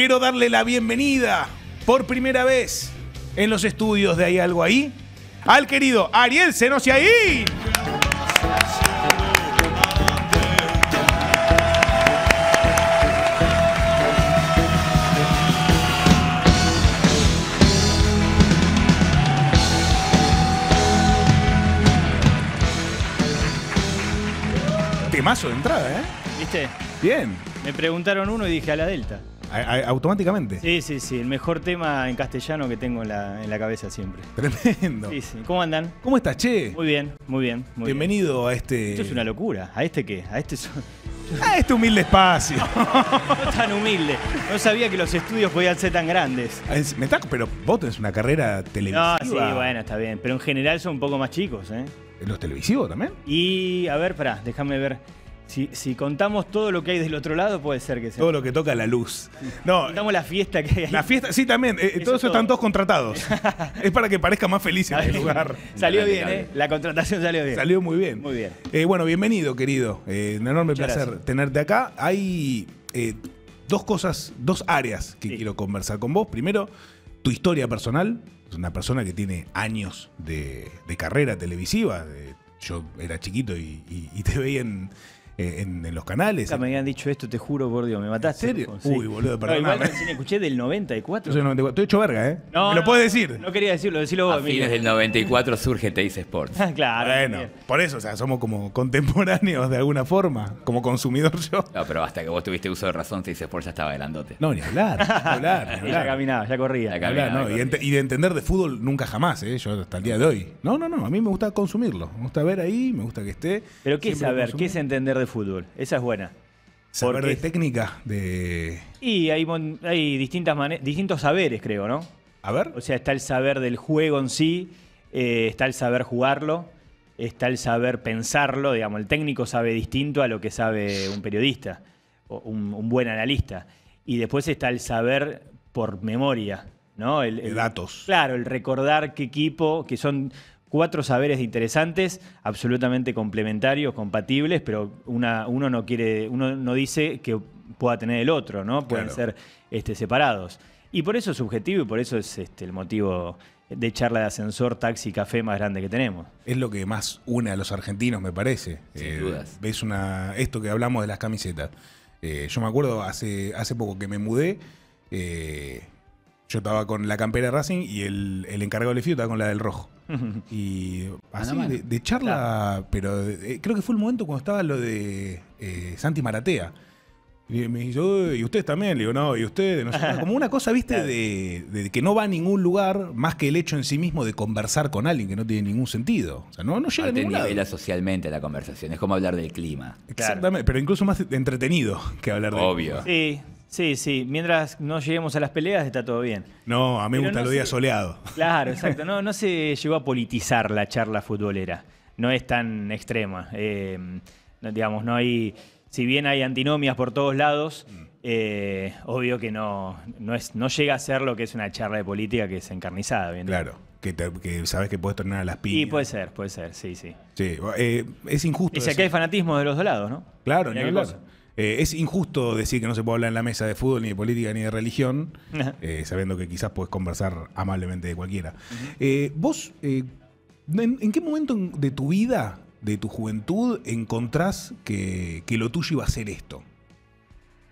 Quiero darle la bienvenida por primera vez en los estudios de Hay Algo Ahí al querido Ariel ahí. Temazo de entrada, ¿eh? ¿Viste? Bien. Me preguntaron uno y dije a la Delta automáticamente. Sí, sí, sí. El mejor tema en castellano que tengo en la, cabeza siempre. Tremendo. Sí, sí. ¿Cómo andan? ¿Cómo estás, che? Muy bien, muy bien. Bienvenido a este. Esto es una locura. ¿A este qué? A este. a este humilde espacio. no, tan humilde. No sabía que los estudios podían ser tan grandes. me Pero vos tenés una carrera televisiva. No, sí, bueno, está bien. Pero en general son un poco más chicos, ¿eh? ¿Los televisivos también? Y, a ver, pará, déjame ver. Si, contamos todo lo que hay del otro lado, puede ser que sea. Todo lo que toca la luz. No, contamos la fiesta que hay. La fiesta, sí, también. Eh, todos están todos contratados. es para que parezca más feliz en el lugar. Salió bien, ¿eh? La contratación salió bien. Salió muy bien. Muy bien. Eh, bueno, bienvenido, querido. Eh, un enorme placer tenerte acá. Hay dos cosas, dos áreas que quiero conversar con vos. Primero, tu historia personal. Es una persona que tiene años de, carrera televisiva. yo era chiquito y, y te veía en eh, en, los canales. me habían dicho esto, te juro por Dios, me mataste. ¿En serio? Uy, boludo, perdón. No, igual recién escuché del 94. Yo soy 94. Estoy hecho verga, ¿eh? No, me lo puedes decir. No quería decirlo, decílo vos. A fines del 94 surge Teis Sports. claro. Bueno, por eso, o sea, somos como contemporáneos de alguna forma, como consumidor yo. No, pero hasta que vos tuviste uso de razón, Teis Sports ya estaba delandote. No, ni hablar, ni hablar. ya caminaba, ya corría. Ya caminaba, hablar, no, Y, de entender de fútbol nunca jamás, ¿eh? Yo hasta el día de hoy. No, no, no, a mí me gusta consumirlo. Me gusta ver ahí, me gusta que esté. ¿Pero qué es saber? ¿Qué es entender de fútbol. Esa es buena. ¿Saber de técnica? De... Y hay, hay distintas distintos saberes, creo, ¿no? A ver. O sea, está el saber del juego en sí, eh, está el saber jugarlo, está el saber pensarlo, digamos, el técnico sabe distinto a lo que sabe un periodista, un, buen analista. Y después está el saber por memoria, ¿no? El, datos. Claro, el recordar qué equipo, que son cuatro saberes interesantes, absolutamente complementarios, compatibles, pero una, uno no quiere, uno no dice que pueda tener el otro, ¿no? Pueden ser este, separados. Y por eso es subjetivo y por eso es este, el motivo de charla de ascensor, taxi, café más grande que tenemos. Es lo que más une a los argentinos, me parece. Sin eh, dudas. Ves una, esto que hablamos de las camisetas. Eh, yo me acuerdo hace, hace poco que me mudé. Eh, yo estaba con la campera de Racing y el, el encargado del FIU estaba con la del rojo. Y así, De, charla, pero eh, creo que fue el momento cuando estaba lo de eh, Santi Maratea. Y me dijo, y ustedes también, le digo, no, y ustedes, como una cosa, viste, de, que no va a ningún lugar más que el hecho en sí mismo de conversar con alguien que no tiene ningún sentido. O sea, no, no llega a ningún nivela socialmente la conversación, es como hablar del clima. Exactamente, pero incluso más entretenido que hablar del clima. Obvio. Sí, Sí, sí, mientras no lleguemos a las peleas está todo bien. No, a mí me gusta lo día soleado. Claro, exacto. No, se llegó a politizar la charla futbolera. No es tan extrema. Eh, digamos, no hay. Si bien hay antinomias por todos lados, mm. eh, obvio que no, es, no llega a ser lo que es una charla de política que es encarnizada. ¿bien? Claro, que, sabes que puedes tornar a las piñas. Sí, puede ser, puede ser, sí, sí. sí eh, es injusto. Y que aquí hay fanatismo de los dos lados, ¿no? Claro, ni eh, es injusto decir que no se puede hablar en la mesa de fútbol, ni de política, ni de religión, eh, sabiendo que quizás puedes conversar amablemente de cualquiera. Eh, vos, ¿en, qué momento de tu vida, de tu juventud, encontrás que, lo tuyo iba a ser esto?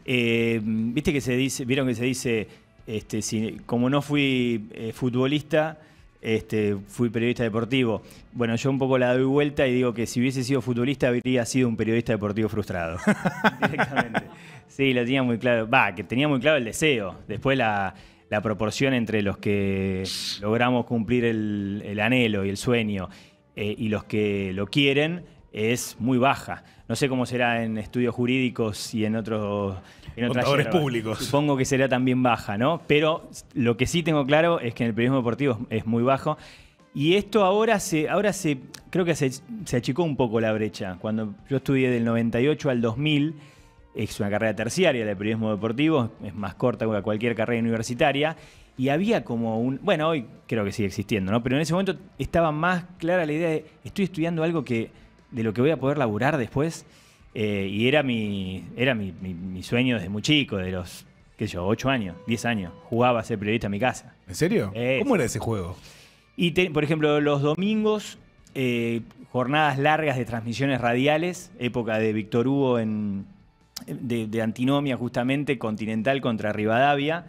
Viste que se dice, vieron que se dice, este, como no fui futbolista, este, fui periodista deportivo. Bueno, yo un poco la doy vuelta y digo que si hubiese sido futbolista habría sido un periodista deportivo frustrado. Sí, lo tenía muy claro. Va, que tenía muy claro el deseo. Después la, proporción entre los que logramos cumplir el, anhelo y el sueño eh, y los que lo quieren es muy baja. No sé cómo será en estudios jurídicos y en otros. En Contadores públicos. Supongo que será también baja, ¿no? Pero lo que sí tengo claro es que en el periodismo deportivo es muy bajo. Y esto ahora se, ahora se, creo que se, achicó un poco la brecha. Cuando yo estudié del 98 al 2000, es una carrera terciaria del periodismo deportivo, es más corta que cualquier carrera universitaria. Y había como un. Bueno, hoy creo que sigue existiendo, ¿no? Pero en ese momento estaba más clara la idea de estoy estudiando algo que de lo que voy a poder laburar después. Eh, y era mi, era mi, sueño desde muy chico, de los, qué sé yo, 8 años, 10 años. Jugaba a ser periodista en mi casa. ¿En serio? Eh, ¿Cómo era ese juego? Y, por ejemplo, los domingos, eh, jornadas largas de transmisiones radiales, época de Víctor Hugo en, de antinomia justamente, Continental contra Rivadavia.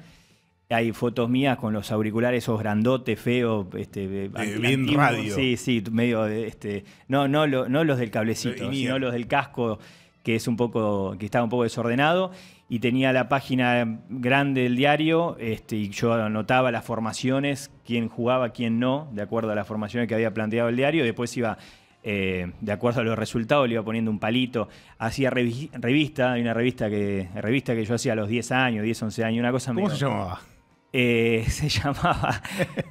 Hay fotos mías con los auriculares esos grandotes, feos, este, bien radio. Sí, sí, medio este, no, no, no los del cablecito, sino los del casco que es un poco, que estaba un poco desordenado y tenía la página grande del diario este, y yo anotaba las formaciones, quién jugaba, quién no, de acuerdo a las formaciones que había planteado el diario. después iba, eh, de acuerdo a los resultados, le iba poniendo un palito. Hacía revista, hay una revista que, revista que yo hacía a los 10 años, 10, 11 años, una cosa ¿Cómo se llamaba? Eh, se llamaba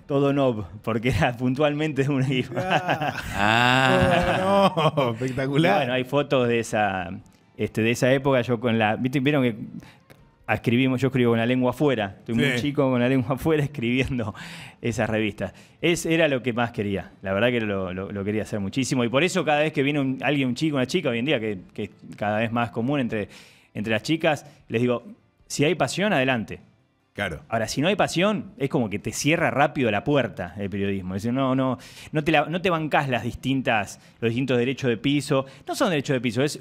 Todo Nob, porque era puntualmente una hija. Ah, espectacular. Bueno, hay fotos de esa, este, de esa época, yo con la... Vieron que escribimos, yo escribo con la lengua afuera, estoy chico con la lengua afuera escribiendo esas revistas. Es, era lo que más quería, la verdad que lo, quería hacer muchísimo y por eso cada vez que viene alguien, un chico, una chica hoy en día, que, es cada vez más común entre, entre las chicas, les digo, si hay pasión, adelante. Claro. Ahora, si no hay pasión, es como que te cierra rápido la puerta el periodismo. Es decir, no, no, no te, no te bancás las distintas, los distintos derechos de piso. No son derechos de piso, es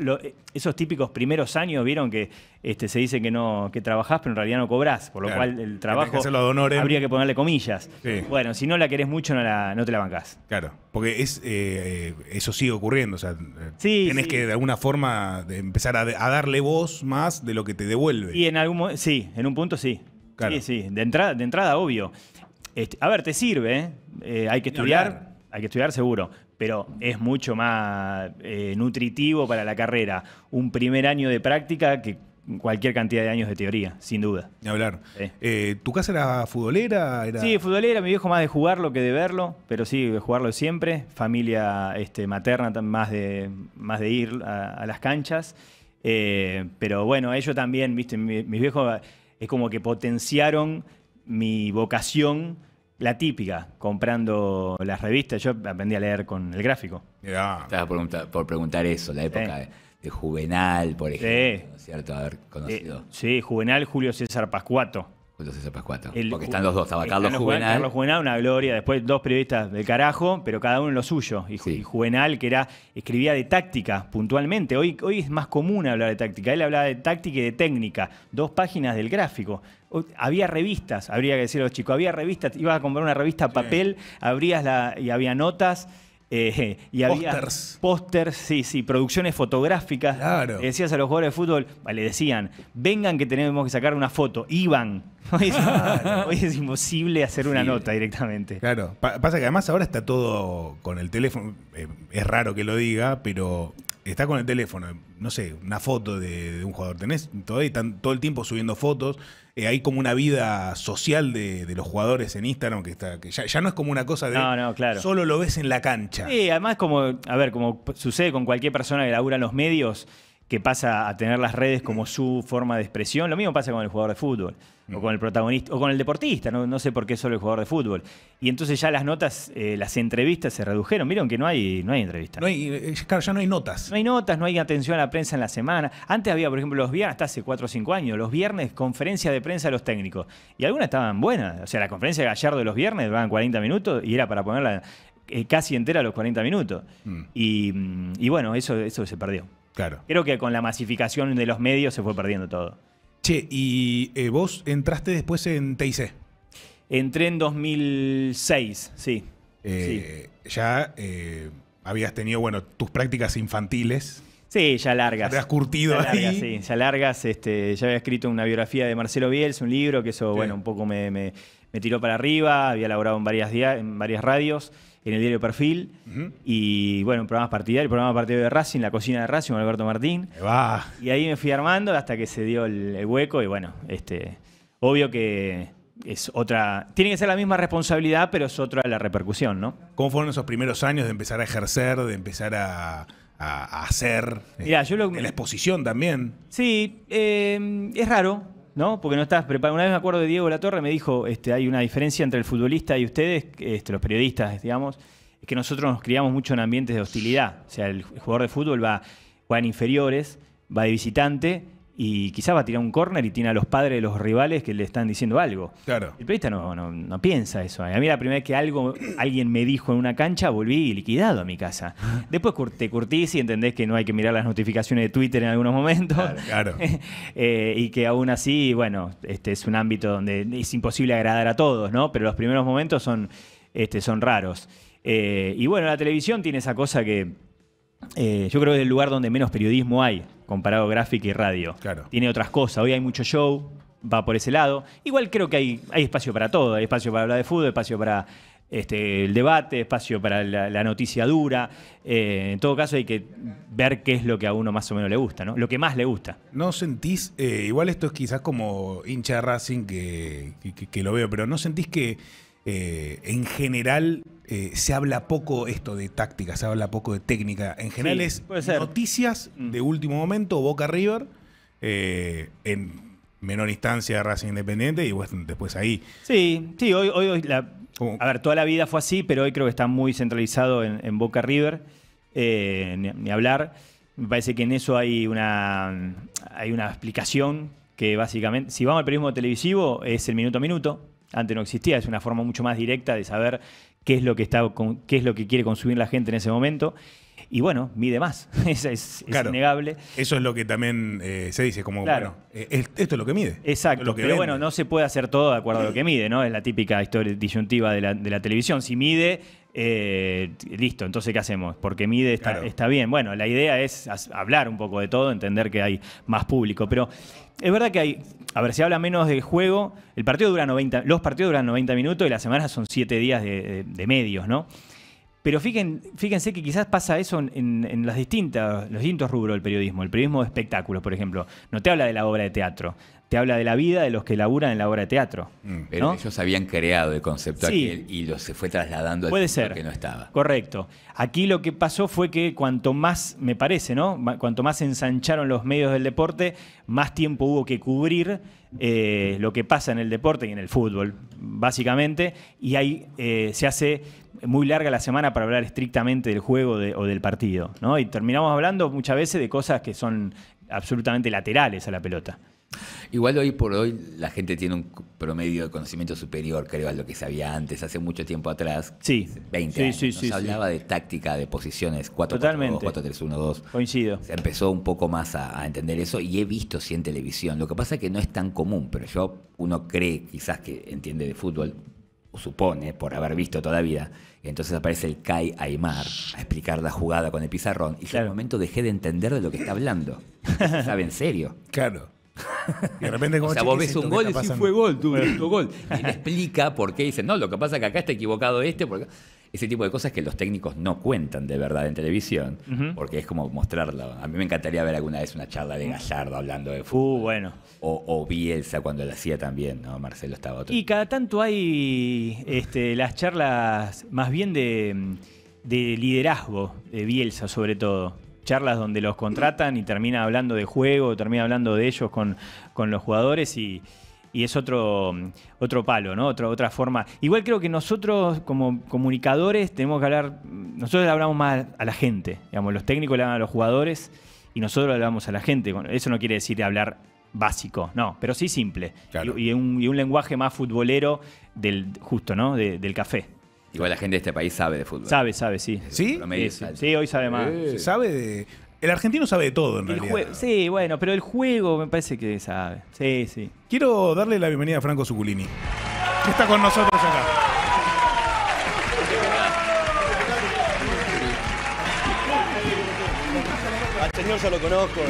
esos típicos primeros años, vieron que este, se dice que no, que trabajás, pero en realidad no cobrás, por lo cual el trabajo ¿eh? habría que ponerle comillas. Bueno, si no la querés mucho, no, la, no te la bancás. Claro, porque eh, eh, eso sigue ocurriendo. O sea, tenés que de alguna forma empezar a, darle voz más de lo que te devuelve. Y en algún sí, en un punto sí. Sí, sí, de entrada, de entrada obvio. a ver, te sirve, ¿eh? Eh, hay que estudiar, hay que estudiar seguro, pero es mucho más eh, nutritivo para la carrera un primer año de práctica que cualquier cantidad de años de teoría, sin duda. De hablar. ¿Tu casa era futbolera? Sí, futbolera, mi viejo más de jugarlo que de verlo, pero sí, de jugarlo siempre. Familia este, materna más de, más de ir a, las canchas. pero bueno, ellos también, viste, mis viejos es como que potenciaron mi vocación, la típica, comprando las revistas. Yo aprendí a leer con el gráfico. Ya. Estaba por, preguntar, eso, la época de Juvenal, por ejemplo, sí, eh, Juvenal, Julio César Pascuato. Entonces sepas cuatro. porque están los dos, estaba eh, Carlos Juvenal. Carlos Juvenal, una gloria. Después dos periodistas del carajo, pero cada uno en lo suyo. Y, Juvenal, que era, escribía de táctica puntualmente. Hoy, hoy es más común hablar de táctica. Él hablaba de táctica y de técnica. Dos páginas del gráfico. Había revistas, habría que decirlo, chicos. Había revistas, ibas a comprar una revista papel, abrías la, y había notas eh, y había pósters. sí, sí, producciones fotográficas. decías a los jugadores de fútbol, le decían, vengan que tenemos que sacar una foto. Iban. Hoy es, imposible hacer una nota directamente. Claro. pasa que además ahora está todo con el teléfono. Eh, es raro que lo diga, pero está con el teléfono. No sé, una foto de, un jugador. Tenés todavía están todo el tiempo subiendo fotos. Eh, hay como una vida social de, los jugadores en Instagram que está que ya, no es como una cosa de no, no, claro. solo lo ves en la cancha. Sí, además como, a ver, como sucede con cualquier persona que labura en los medios, que pasa a tener las redes como su forma de expresión. Lo mismo pasa con el jugador de fútbol, o con el protagonista, o con el deportista, no, no sé por qué solo el jugador de fútbol. Y entonces ya las notas, eh, las entrevistas se redujeron. miren que no hay, no hay entrevistas. No hay, eh, claro, ya no hay notas. No hay notas, no hay atención a la prensa en la semana. Antes había, por ejemplo, los viernes, hasta hace 4 o 5 años, los viernes conferencia de prensa de los técnicos. Y algunas estaban buenas. O sea, la conferencia de Gallardo de los viernes duraban 40 minutos y era para ponerla eh, casi entera a los 40 minutos. Mm. Y, mm, y bueno, eso, eso se perdió. Creo que con la masificación de los medios se fue perdiendo todo. Che, y eh, vos entraste después en TIC. Entré en 2006, eh, sí. Ya eh, habías tenido, bueno, tus prácticas infantiles. Sí, ya largas. Te has curtido ya Largas, sí, ya largas. Este, ya había escrito una biografía de Marcelo Bielsa, un libro, que eso, bueno, un poco me, tiró para arriba. Había laborado en varias, en varias radios en el diario Perfil. Y bueno, programas partidarios, programa partidario de Racing, la cocina de Racing, con Alberto Martín. Y ahí me fui armando hasta que se dio el, hueco. Y bueno, este, obvio que es otra. Tiene que ser la misma responsabilidad, pero es otra la repercusión, ¿no? ¿Cómo fueron esos primeros años de empezar a ejercer, de empezar a hacer. yo en la exposición también. Sí, eh, es raro. ¿no? Porque no estás preparado. Una vez me acuerdo de Diego La Torre, me dijo, este, hay una diferencia entre el futbolista y ustedes, este, los periodistas, digamos, es que nosotros nos criamos mucho en ambientes de hostilidad. O sea, el jugador de fútbol va, en inferiores, va de visitante y quizás va a tirar un córner y tiene a los padres de los rivales que le están diciendo algo. Claro. El periodista no, piensa eso. A mí la primera vez que algo, alguien me dijo en una cancha, volví liquidado a mi casa. Después te curtís y entendés que no hay que mirar las notificaciones de Twitter en algunos momentos. Claro. claro. Eh, y que aún así, bueno, este es un ámbito donde es imposible agradar a todos, ¿no? Pero los primeros momentos son, este, son raros. Eh, y bueno, la televisión tiene esa cosa que eh, yo creo que es el lugar donde menos periodismo hay, comparado gráfico y radio. Tiene otras cosas. Hoy hay mucho show, va por ese lado. Igual creo que hay, hay espacio para todo. Hay espacio para hablar de fútbol, espacio para este, el debate, espacio para la, noticia dura. Eh, en todo caso, hay que ver qué es lo que a uno más o menos le gusta, ¿no? Lo que más le gusta. ¿No sentís, eh, igual esto es quizás como hincha de Racing que, lo veo, pero no sentís que eh, en general eh, se habla poco esto de táctica, se habla poco de técnica. En general es noticias mm. de último momento, Boca River, eh, en menor instancia Racing Independiente y después ahí. Sí, sí, hoy, a ver, toda la vida fue así, pero hoy creo que está muy centralizado en, Boca River, ni, hablar. Me parece que en eso hay una, hay una explicación que básicamente, si vamos al periodismo televisivo, es el minuto a minuto antes no existía, es una forma mucho más directa de saber qué es lo que, está, qué es lo que quiere consumir la gente en ese momento y bueno, mide más, es, es, innegable. Eso es lo que también eh, se dice, como, claro. Eh, esto es lo que mide. Exacto, pero bueno, no se puede hacer todo de acuerdo a lo que mide, ¿no? Es la típica historia disyuntiva de la, televisión. Si mide, eh, listo, entonces ¿qué hacemos? Porque mide está, bien. Bueno, la idea es hablar un poco de todo, entender que hay más público, pero es verdad que hay, a ver, si habla menos del juego, el partido dura 90, los partidos duran 90 minutos y las semanas son 7 días de medios, ¿no? Pero fíjense, que quizás pasa eso en, las distintas, los distintos rubros del periodismo. El periodismo de espectáculos, por ejemplo, no te habla de la obra de teatro, te habla de la vida de los que laburan en la obra de teatro. Mm. pero ellos habían creado el concepto y lo se fue trasladando al Puede ser. que no estaba. Correcto. Aquí lo que pasó fue que cuanto más, me parece, ¿no? Cuanto más ensancharon los medios del deporte, más tiempo hubo que cubrir eh, lo que pasa en el deporte y en el fútbol, básicamente. Y ahí eh, se hace muy larga la semana para hablar estrictamente del juego o del partido, ¿no? Y terminamos hablando muchas veces de cosas que son absolutamente laterales a la pelota. Igual hoy por hoy la gente tiene un promedio de conocimiento superior, creo, a lo que sabía antes, hace mucho tiempo atrás. Sí. 20 años. Sí, hablaba de táctica, de posiciones 4 Totalmente. 4 3 1 2 Coincido. Se empezó un poco más a, entender eso y he visto si en televisión. Lo que pasa es que no es tan común, pero yo uno cree quizás que entiende de fútbol o supone por haber visto toda vida. entonces aparece el Kai Aymar a explicar la jugada con el pizarrón y claro. momento dejé de entender de lo que está hablando. sabe en serio. Claro. Y de repente, como, un gol y fue gol, gol. Y explica por qué dice no, lo que pasa es que acá está equivocado este, porque ese tipo de cosas que los técnicos no cuentan de verdad en televisión, porque es como mostrarlo. A mí me encantaría ver alguna vez una charla de Gallardo hablando de fútbol. Uh, bueno. O, Bielsa cuando la hacía también, ¿no? Marcelo estaba otro. Y cada tanto hay este, las charlas más bien de, de liderazgo, de Bielsa sobre todo charlas donde los contratan y termina hablando de juego, termina hablando de ellos con, con los jugadores y, es otro, otro palo, ¿no? Otra, otra forma. Igual creo que nosotros, como comunicadores, tenemos que hablar. Nosotros le hablamos más a la gente. Digamos, los técnicos le hablan a los jugadores y nosotros le hablamos a la gente. Eso no quiere decir hablar básico, no, pero sí simple. Y, un, y, un, lenguaje más futbolero del justo, ¿no? del café. Igual la gente de este país sabe de fútbol. Sabe, sabe, sí. ¿Sí? Sí, hoy sabe más. Eh, sabe de... El argentino sabe de todo, en realidad. Sí, bueno, pero el juego me parece que sabe. Sí, sí. Quiero darle la bienvenida a Franco Zuculini, que está con nosotros acá. Al señor yo lo conozco.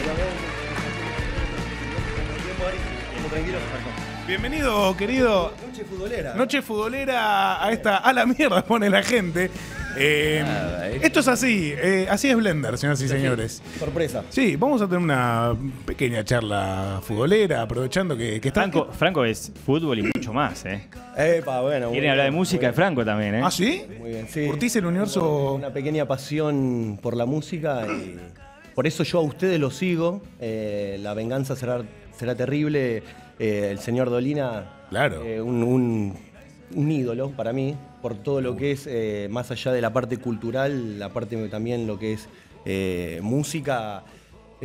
Tranquilo, Franco. Bienvenido, querido. Noche futbolera. Noche futbolera a esta. A la mierda pone la gente. Eh, esto es así, eh, así es Blender, señoras y señores. Sorpresa. Sí, vamos a tener una pequeña charla futbolera, aprovechando que, que Franco, es fútbol y mucho más, ¿eh? Epa, bueno. Quieren hablar de música de Franco también, ¿eh? Ah, sí. Muy bien, sí. el universo. Una pequeña pasión por la música y por eso yo a ustedes lo sigo. Eh, la venganza será, será terrible eh, el señor Dolina, claro. Eh, un, ídolo para mí, por todo lo que es, eh, más allá de la parte cultural, la parte también lo que es música,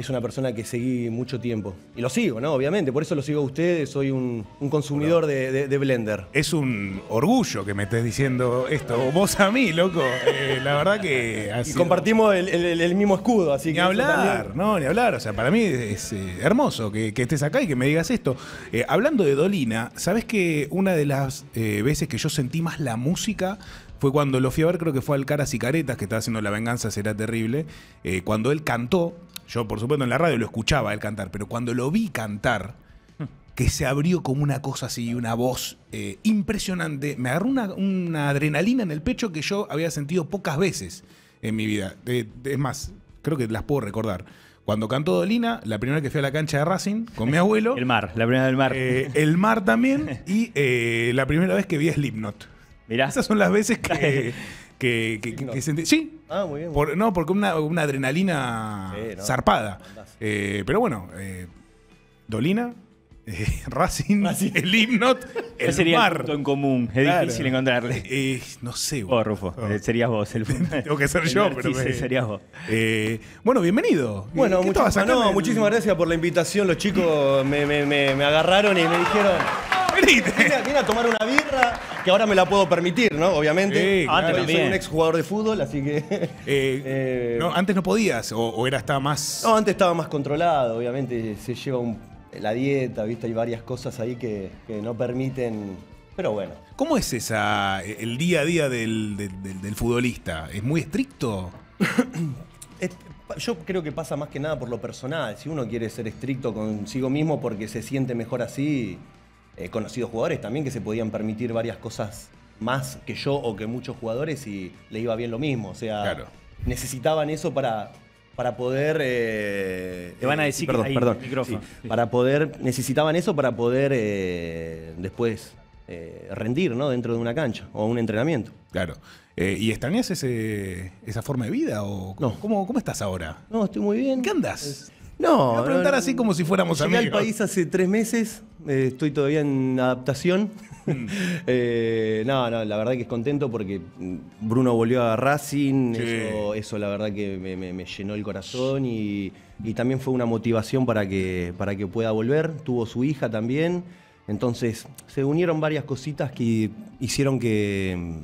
es una persona que seguí mucho tiempo. Y lo sigo, ¿no? Obviamente, por eso lo sigo a ustedes, soy un, consumidor de, Blender. Es un orgullo que me estés diciendo esto. Vos a mí, loco. Eh, la verdad que Y compartimos el, mismo escudo, así que... Ni hablar, no, ni hablar. O sea, para mí es eh, hermoso que, estés acá y que me digas esto. Eh, hablando de Dolina, ¿sabes que una de las veces que yo sentí más la música fue cuando lo fui a ver, creo que fue al Caras y Caretas, que estaba haciendo La Venganza Será Terrible, cuando él cantó yo, por supuesto, en la radio lo escuchaba él cantar, pero cuando lo vi cantar, que se abrió como una cosa así, una voz eh, impresionante, me agarró una, adrenalina en el pecho que yo había sentido pocas veces en mi vida. Eh, es más, creo que las puedo recordar. Cuando cantó Dolina, la primera vez que fui a la cancha de Racing con mi abuelo. el mar, la primera del mar. Eh, el mar también y la primera vez que vi a Slipknot. Mirá. Esas son las veces que, que, Sí. Ah, muy bien. no, porque una, adrenalina zarpada. Eh, pero bueno, eh, Dolina, eh, Racing, el hipnot el sería punto en común. Es difícil encontrarle. no sé. güey. oh, Rufo, oh. serías vos el Tengo que ser yo, pero Sí, serías vos. bueno, bienvenido. Bueno, muchísimas gracias por la invitación. Los chicos me agarraron y me dijeron mira Vine, a tomar una birra, que ahora me la puedo permitir, ¿no? Obviamente. antes soy un ex jugador de fútbol, así que. Eh, eh, no, antes no podías, o, era estaba más. No, antes estaba más controlado, obviamente. Se lleva la dieta, ¿viste? Hay varias cosas ahí que, no permiten. Pero bueno. ¿Cómo es esa el día a día del, futbolista? ¿Es muy estricto? yo creo que pasa más que nada por lo personal. Si uno quiere ser estricto consigo mismo porque se siente mejor así, eh, conocidos jugadores también que se podían permitir varias cosas más que yo o que muchos jugadores y le iba bien lo mismo. O sea, necesitaban eso para, para poder. Eh, Te van a eh, decir perdón, perdón, Para poder. Necesitaban eso para poder después rendir, ¿no? Dentro de una cancha o un entrenamiento. Claro. ¿Y extrañas ese, esa forma de vida? O, no. ¿cómo, estás ahora? No, estoy muy bien. ¿Qué andas? No. preguntar así como si fuéramos llegué amigos. Llegué al país hace tres meses, eh, estoy todavía en adaptación. Mm. Eh, no, no, la verdad que es contento porque Bruno volvió a Racing, eso, la verdad que me, llenó el corazón y, también fue una motivación para que, para que pueda volver. Tuvo su hija también. Entonces, se unieron varias cositas que hicieron que,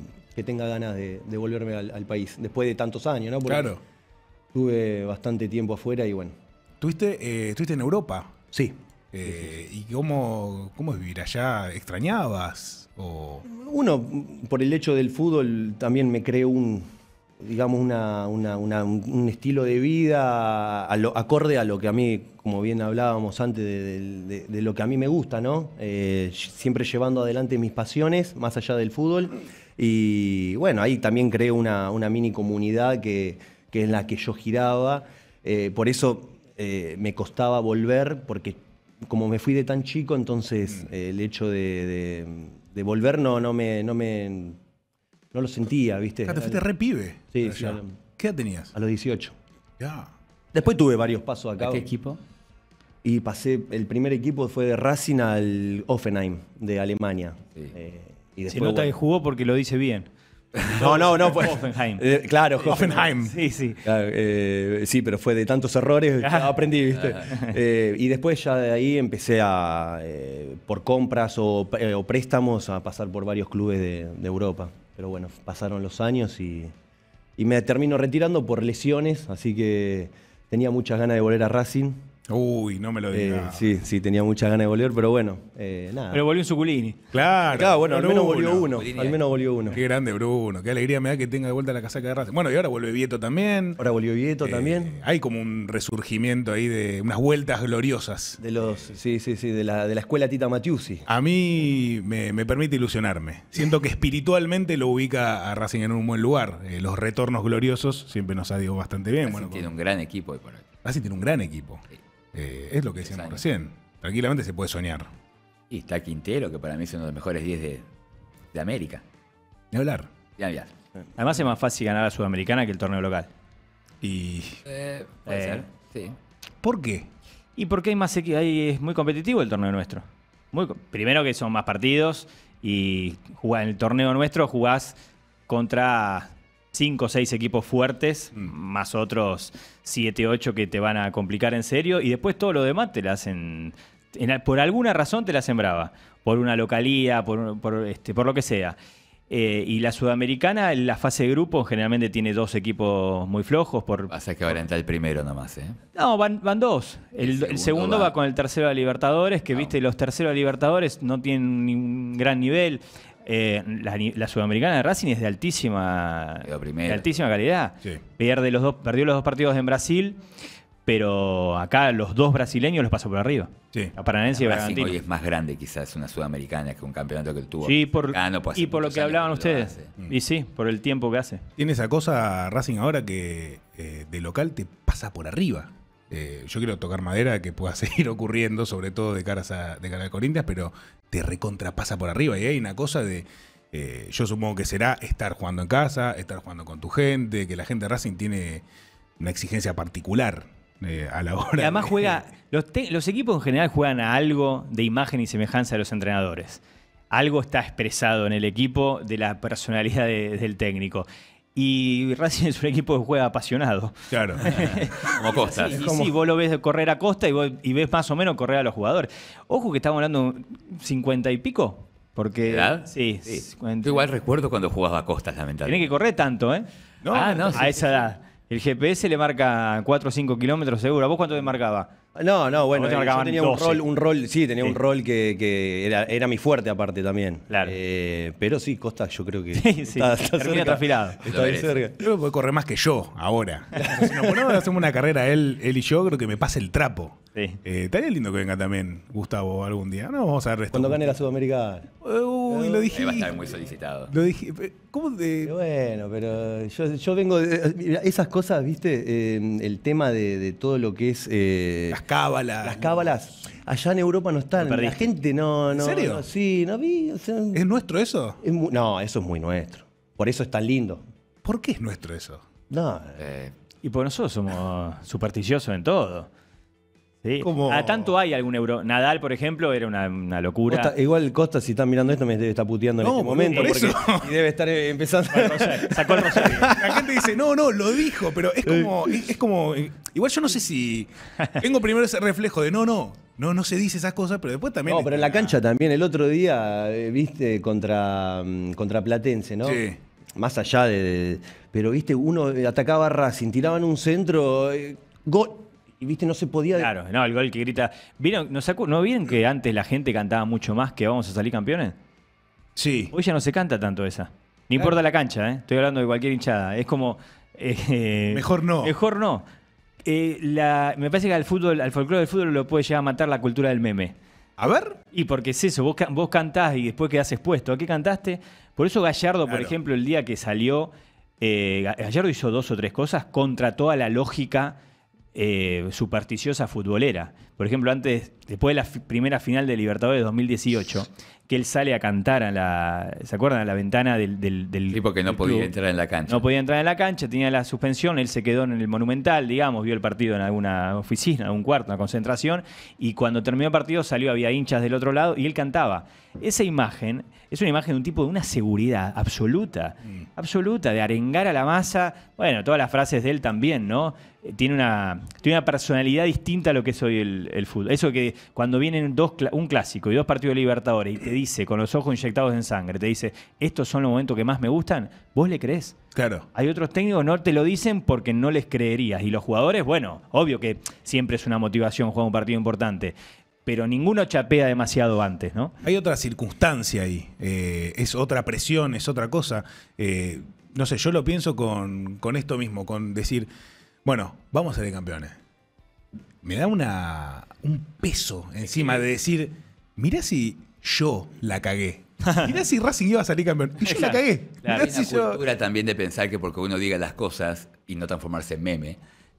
tenga ganas de, volverme al, país, después de tantos años, ¿no? claro. Tuve bastante tiempo afuera y bueno, Tuviste, eh, estuviste en Europa. Sí. Eh, ¿Y cómo, cómo es vivir allá? ¿Extrañabas? O... Uno, por el hecho del fútbol, también me creó un, digamos, un estilo de vida acorde a lo que a mí, como bien hablábamos antes, de, lo que a mí me gusta, ¿no? Eh, siempre llevando adelante mis pasiones, más allá del fútbol. Y bueno, ahí también creo una, mini comunidad que, que es la que yo giraba. por eso eh, me costaba volver porque como me fui de tan chico, entonces mm. eh, el hecho de, volver no, no me, no me lo sentía, ¿viste? te re pibe. Sí, ¿Qué edad tenías? A los 18. Ya. Después tuve varios pasos acá. ¿A qué equipo? Y pasé, el primer equipo fue de Racing al Offenheim de Alemania. Se nota que jugó porque lo dice bien. No, no, no. Pues, eh, claro, Hoffenheim. Sí, sí. Eh, sí, pero fue de tantos errores, aprendí, ¿viste? Eh, y después ya de ahí empecé a, por compras o, préstamos, a pasar por varios clubes de, Europa. Pero bueno, pasaron los años y, y me termino retirando por lesiones, así que tenía muchas ganas de volver a Racing Uy, no me lo eh, digas. sí, sí, tenía muchas ganas de volver, pero bueno, eh, nada. Pero volvió un suculini. Claro. Claro, bueno, al menos volvió uno. Al menos volvió uno. Qué grande, Bruno. Qué alegría me da que tenga de vuelta la casaca de Racing. Bueno, y ahora vuelve Vieto también. Ahora volvió Vieto eh, también. Hay como un resurgimiento ahí de unas vueltas gloriosas. De los, sí, sí, sí, de la, de la escuela Tita Matiusi. A mí me, permite ilusionarme. Siento que espiritualmente lo ubica a Racing en un buen lugar. los retornos gloriosos siempre nos ha ido bastante bien. bueno, tiene un gran equipo ahí por ahí. Racing tiene un gran equipo. Sí. Eh, es lo que decíamos recién. Tranquilamente se puede soñar. Y está Quintero, que para mí es uno de los mejores 10 de, América. De hablar. De hablar. Además es más fácil ganar a Sudamericana que el torneo local. Y. Eh, puede eh. ser. Sí. ¿Por qué? Y porque hay más es muy competitivo el torneo nuestro. primero que son más partidos y en el torneo nuestro jugás contra cinco o seis equipos fuertes, mm. más otros 7, ocho que te van a complicar en serio, y después todo lo demás te la hacen, por alguna razón te la sembraba, por una localía, por, este, lo que sea. Eh, y la sudamericana, en la fase de grupo, generalmente tiene dos equipos muy flojos. Por, Pasa que ahora entra el primero nomás, ¿eh? No, van, dos. El, segundo, va. con el tercero de Libertadores, que ah. viste, los terceros de Libertadores no tienen un gran nivel. Eh, la, sudamericana de Racing es de altísima, altísima calidad. los dos, perdió los dos partidos en Brasil, pero acá los dos brasileños los pasó por arriba. Sí. La Paranaense y hoy es más grande quizás una sudamericana que un campeonato que tuvo. Ah, pues y por lo que hablaban ustedes. y sí, por el tiempo que hace. Tiene esa cosa Racing ahora que eh, de local te pasa por arriba. Eh, yo quiero tocar madera que pueda seguir ocurriendo, sobre todo de, cara a, de cara a Corintias, pero te recontrapasa por arriba. Y hay una cosa de. Eh, yo supongo que será estar jugando en casa, estar jugando con tu gente, que la gente de Racing tiene una exigencia particular eh, a la hora. además juega. Los, equipos en general juegan a algo de imagen y semejanza de los entrenadores algo está expresado en el equipo de la personalidad del técnico. Y Racing es un equipo que juega apasionado. Claro. como Costa. y sí, vos lo ves correr a Costa y, ves más o menos correr a los jugadores. Ojo que estamos hablando 50 y pico. Porque, ¿Edad? Sí, 50. Yo igual recuerdo cuando jugaba a Costas, lamentablemente. Tiene que correr tanto, ¿eh? No, ah, no, a esa edad. El GPS le marca 4 o 5 kilómetros seguro. vos cuánto te marcaba? No, no, bueno, eh, yo tenía un rol, un rol, sí, tenía un rol que, que era, era, mi fuerte aparte también. Claro. Eh, pero sí, Costa, yo creo que. Sí, sí. Está, está cerca. Está cerca. puede correr más que yo ahora. si nos ponemos hacemos una carrera él, él y yo, creo que me pasa el trapo. Sí. Eh, estaría lindo que venga también Gustavo algún día. No, vamos a ver esto. Cuando gane la Sudamérica. Uy, lo dije. va a estar muy solicitado. Lo dije. Eh, ¿Cómo de.? Bueno, pero yo, vengo. De, esas cosas, viste, eh, el tema de, todo lo que es cábalas. Las cábalas. Allá en Europa no están. La gente no, ¿En serio? sí, no vi. ¿Es nuestro eso? no, eso es muy nuestro. Por eso es tan lindo. ¿Por qué es nuestro eso? No. Eh, y porque nosotros somos supersticiosos en todo. A ah, tanto hay algún euro. Nadal, por ejemplo, era una, locura. igual Costa, si está mirando esto, me está puteando en este momento. y debe estar eh, empezando. sacó el La gente dice, no, no, lo dijo, pero es como. Eh, igual yo no sé si. Tengo primero ese reflejo de no, no. No, no se dice esas cosas, pero después también. No, pero en la cancha también. El otro día, eh, viste, contra, mm, contra Platense, ¿no? Sí más allá de, Pero viste, uno atacaba a Racing, tiraban un centro. gol y viste, no se podía. Claro, no, el gol que grita. ¿Vieron, no, ¿No vieron que antes la gente cantaba mucho más que vamos a salir campeones? Sí. Hoy ya no se canta tanto esa. No importa la cancha, ¿eh? estoy hablando de cualquier hinchada. Es como. Eh, mejor no. Mejor no. Eh, me parece que al fútbol, al folclore del fútbol lo puede llegar a matar la cultura del meme. A ver. Y porque es eso, vos, vos cantás y después quedás expuesto. ¿A qué cantaste? Por eso Gallardo, por ejemplo, el día que salió, eh, Gallardo hizo dos o tres cosas contra toda la lógica eh, supersticiosa futbolera por ejemplo, antes, después de la primera final de Libertadores 2018, que él sale a cantar a la. ¿Se acuerdan? A la ventana del. del, del sí, no podía entrar en la cancha. No podía entrar en la cancha, tenía la suspensión, él se quedó en el Monumental, digamos, vio el partido en alguna oficina, en algún cuarto, en una concentración, y cuando terminó el partido salió, había hinchas del otro lado y él cantaba. Esa imagen es una imagen de un tipo de una seguridad absoluta, mm. absoluta, de arengar a la masa. Bueno, todas las frases de él también, ¿no? Eh, tiene una, tiene una personalidad distinta a lo que soy el, el, fútbol. Eso que cuando vienen dos, un clásico y dos partidos de Libertadores y te dice, con los ojos inyectados en sangre, te dice, estos son los momentos que más me gustan, vos le crees. Claro. Hay otros técnicos no te lo dicen porque no les creerías. Y los jugadores, bueno, obvio que siempre es una motivación jugar un partido importante pero ninguno chapea demasiado antes, ¿no? Hay otra circunstancia ahí, eh, es otra presión, es otra cosa. Eh, no sé, yo lo pienso con, esto mismo, con decir, bueno, vamos a ser campeones me da una, un peso encima de decir, mirá si yo la cagué. Mirá si Racing iba a salir campeón. Y yo la cagué. también de pensar que porque uno diga las cosas y no transformarse en meme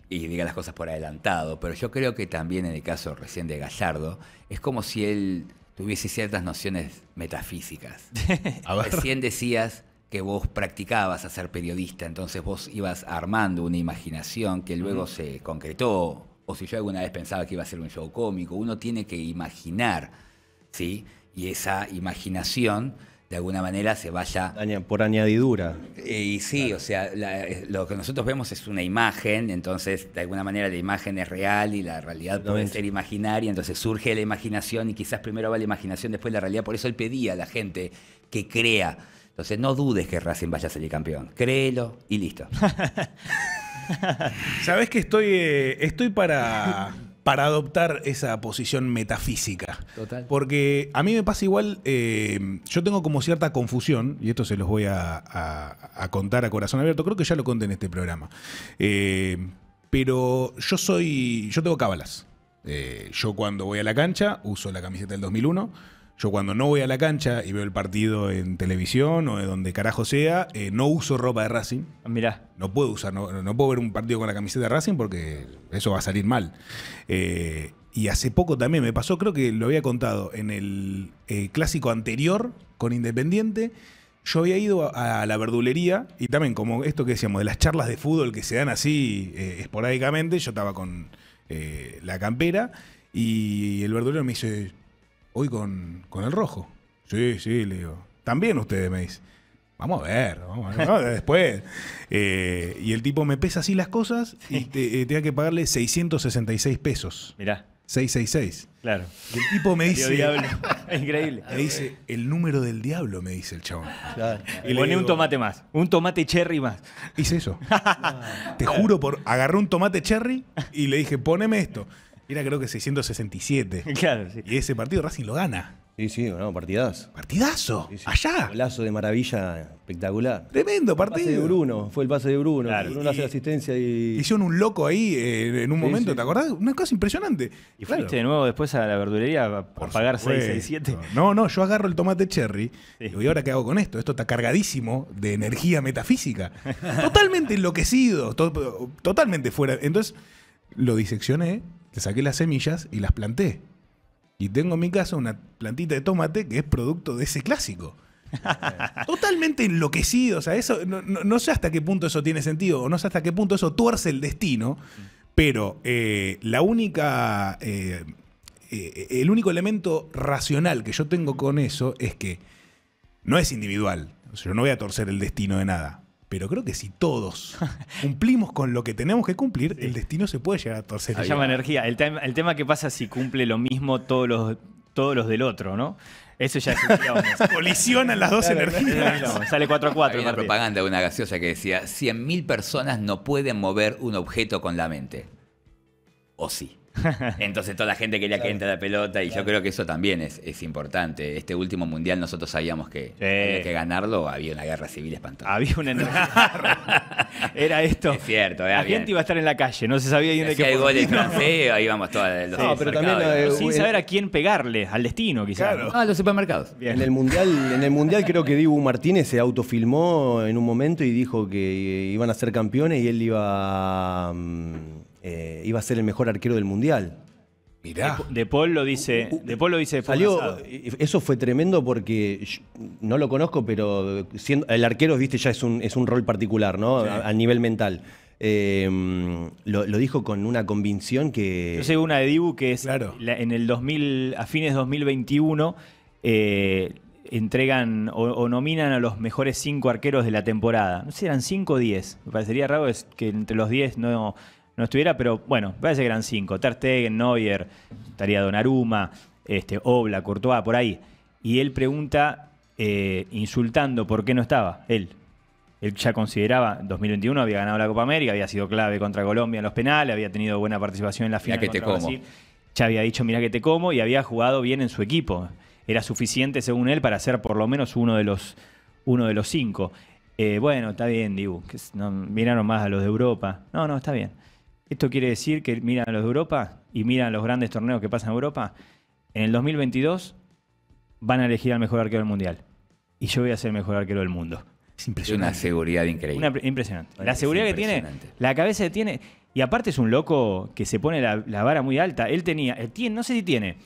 y diga las cosas por adelantado. Pero yo creo que también en el caso recién de Gallardo, es como si él tuviese ciertas nociones metafísicas. Recién decías que vos practicabas a ser periodista, entonces vos ibas armando una imaginación que luego se concretó o si yo alguna vez pensaba que iba a ser un show cómico. Uno tiene que imaginar, ¿sí? Y esa imaginación de alguna manera se vaya... Por añadidura. Eh, y sí, o sea, lo que nosotros vemos es una imagen, entonces de alguna manera la imagen es real y la realidad puede ser imaginaria, entonces surge la imaginación y quizás primero va la imaginación, después la realidad. Por eso él pedía a la gente que crea. Entonces no dudes que Racing vaya a salir campeón, créelo y listo. Sabes que estoy, eh, estoy para, adoptar esa posición metafísica. Porque a mí me pasa igual, eh, yo tengo como cierta confusión, y esto se los voy a, contar a corazón abierto, creo que ya lo conté en este programa. Eh, pero yo soy, yo tengo cábalas. yo cuando voy a la cancha uso la camiseta del 2001 yo cuando no voy a la cancha y veo el partido en televisión o de donde carajo sea, eh, no uso ropa de Racing. Ah, mirá. No puedo usar, no, puedo ver un partido con la camiseta de Racing porque eso va a salir mal. Eh, y hace poco también me pasó, creo que lo había contado, en el eh, clásico anterior con Independiente, yo había ido a, a, la verdulería y también como esto que decíamos, de las charlas de fútbol que se dan así esporádicamente, yo estaba con la campera y el verdulero me dice voy con, el rojo. Sí, sí, le digo. También ustedes me dicen. Vamos a ver, vamos a ver después. Eh, y el tipo me pesa así las cosas y eh, tenía que pagarle 666 pesos. Mirá. 666. Claro. Y el tipo me dice. Increíble. Me dice, el número del diablo, me dice el chabón. Y le un tomate más. Un tomate cherry más. Hice eso. Te juro, por agarré un tomate cherry y le dije, poneme esto. Era creo que 667. Claro, sí. Y ese partido Racing lo gana. Sí, sí, partidazo. Partidazo. Allá. lazo de maravilla espectacular. Tremendo partido. El de Bruno, fue el pase de Bruno. Bruno hace asistencia y. Hicieron un loco ahí eh, en un momento, ¿te acordás? Una cosa impresionante. Y fuiste de nuevo después a la verdulería Por pagar 667 No, no, yo agarro el tomate cherry y ahora qué hago con esto? Esto está cargadísimo de energía metafísica. totalmente enloquecido, totalmente fuera. Entonces lo diseccioné saqué las semillas y las planté. Y tengo en mi casa una plantita de tomate que es producto de ese clásico. Totalmente enloquecido. O sea, eso, no, sé hasta qué punto eso tiene sentido o no sé hasta qué punto eso tuerce el destino. Pero eh, la única. Eh, eh, el único elemento racional que yo tengo con eso es que no es individual. yo no voy a torcer el destino de nada. Pero creo que si todos cumplimos con lo que tenemos que cumplir, el destino se puede llegar a torcer. Se llama energía. El, tema que pasa si cumple lo mismo todos los, todos los del otro, ¿no? Eso ya es Colisionan las dos energías. sale 4 a 4. una propaganda de una gaseosa que decía: 100.000 personas no pueden mover un objeto con la mente. O sí. Entonces toda la gente quería que entre la pelota y yo creo que eso también es, importante. Este último mundial nosotros sabíamos que tenías que ganarlo, había una guerra civil espantosa. Había una Era esto. Es cierto, eh, la gente iba a estar en la calle, no se sabía quién de Si hay gol todos sin saber a quién pegarle, al destino quizás. a ah, los supermercados. En el mundial, en el mundial creo que Dibu Martínez se autofilmó en un momento y dijo que iban a ser campeones y él iba mm, eh, iba a ser el mejor arquero del mundial. Mirá. De, Paul lo dice. De Paul lo dice. Salió, eh, eso fue tremendo porque no lo conozco, pero el arquero, viste, ya es un, rol particular, ¿no? A, nivel mental. Eh, lo, dijo con una convicción que. Yo sé una de Dibu que es claro. en el 2000, a fines de 2021. entregan o, nominan a los mejores cinco arqueros de la temporada. No sé, eran cinco o diez. Me parecería raro es que entre los diez no no estuviera, pero bueno, parece gran cinco. Ter Stegen, Neuer, estaría Donnarumma, este, Obla, Courtois, por ahí. Y él pregunta, eh, insultando por qué no estaba, él. Él ya consideraba, 2021 había ganado la Copa América, había sido clave contra Colombia en los penales, había tenido buena participación en la final que te Como. Ya había dicho, mira que te como, y había jugado bien en su equipo. Era suficiente, según él, para ser por lo menos uno de los, uno de los cinco. Eh, bueno, está bien, Dibu. Que miraron más a los de Europa. No, no, está bien. Esto quiere decir que miran a los de Europa y miran los grandes torneos que pasan en Europa. En el 2022 van a elegir al mejor arquero del mundial. Y yo voy a ser el mejor arquero del mundo. Es impresionante. Una seguridad increíble. impresionante. la seguridad que tiene, la cabeza que tiene. Y aparte es un loco que se pone la, vara muy alta. Él tenía, eh, no sé si tiene.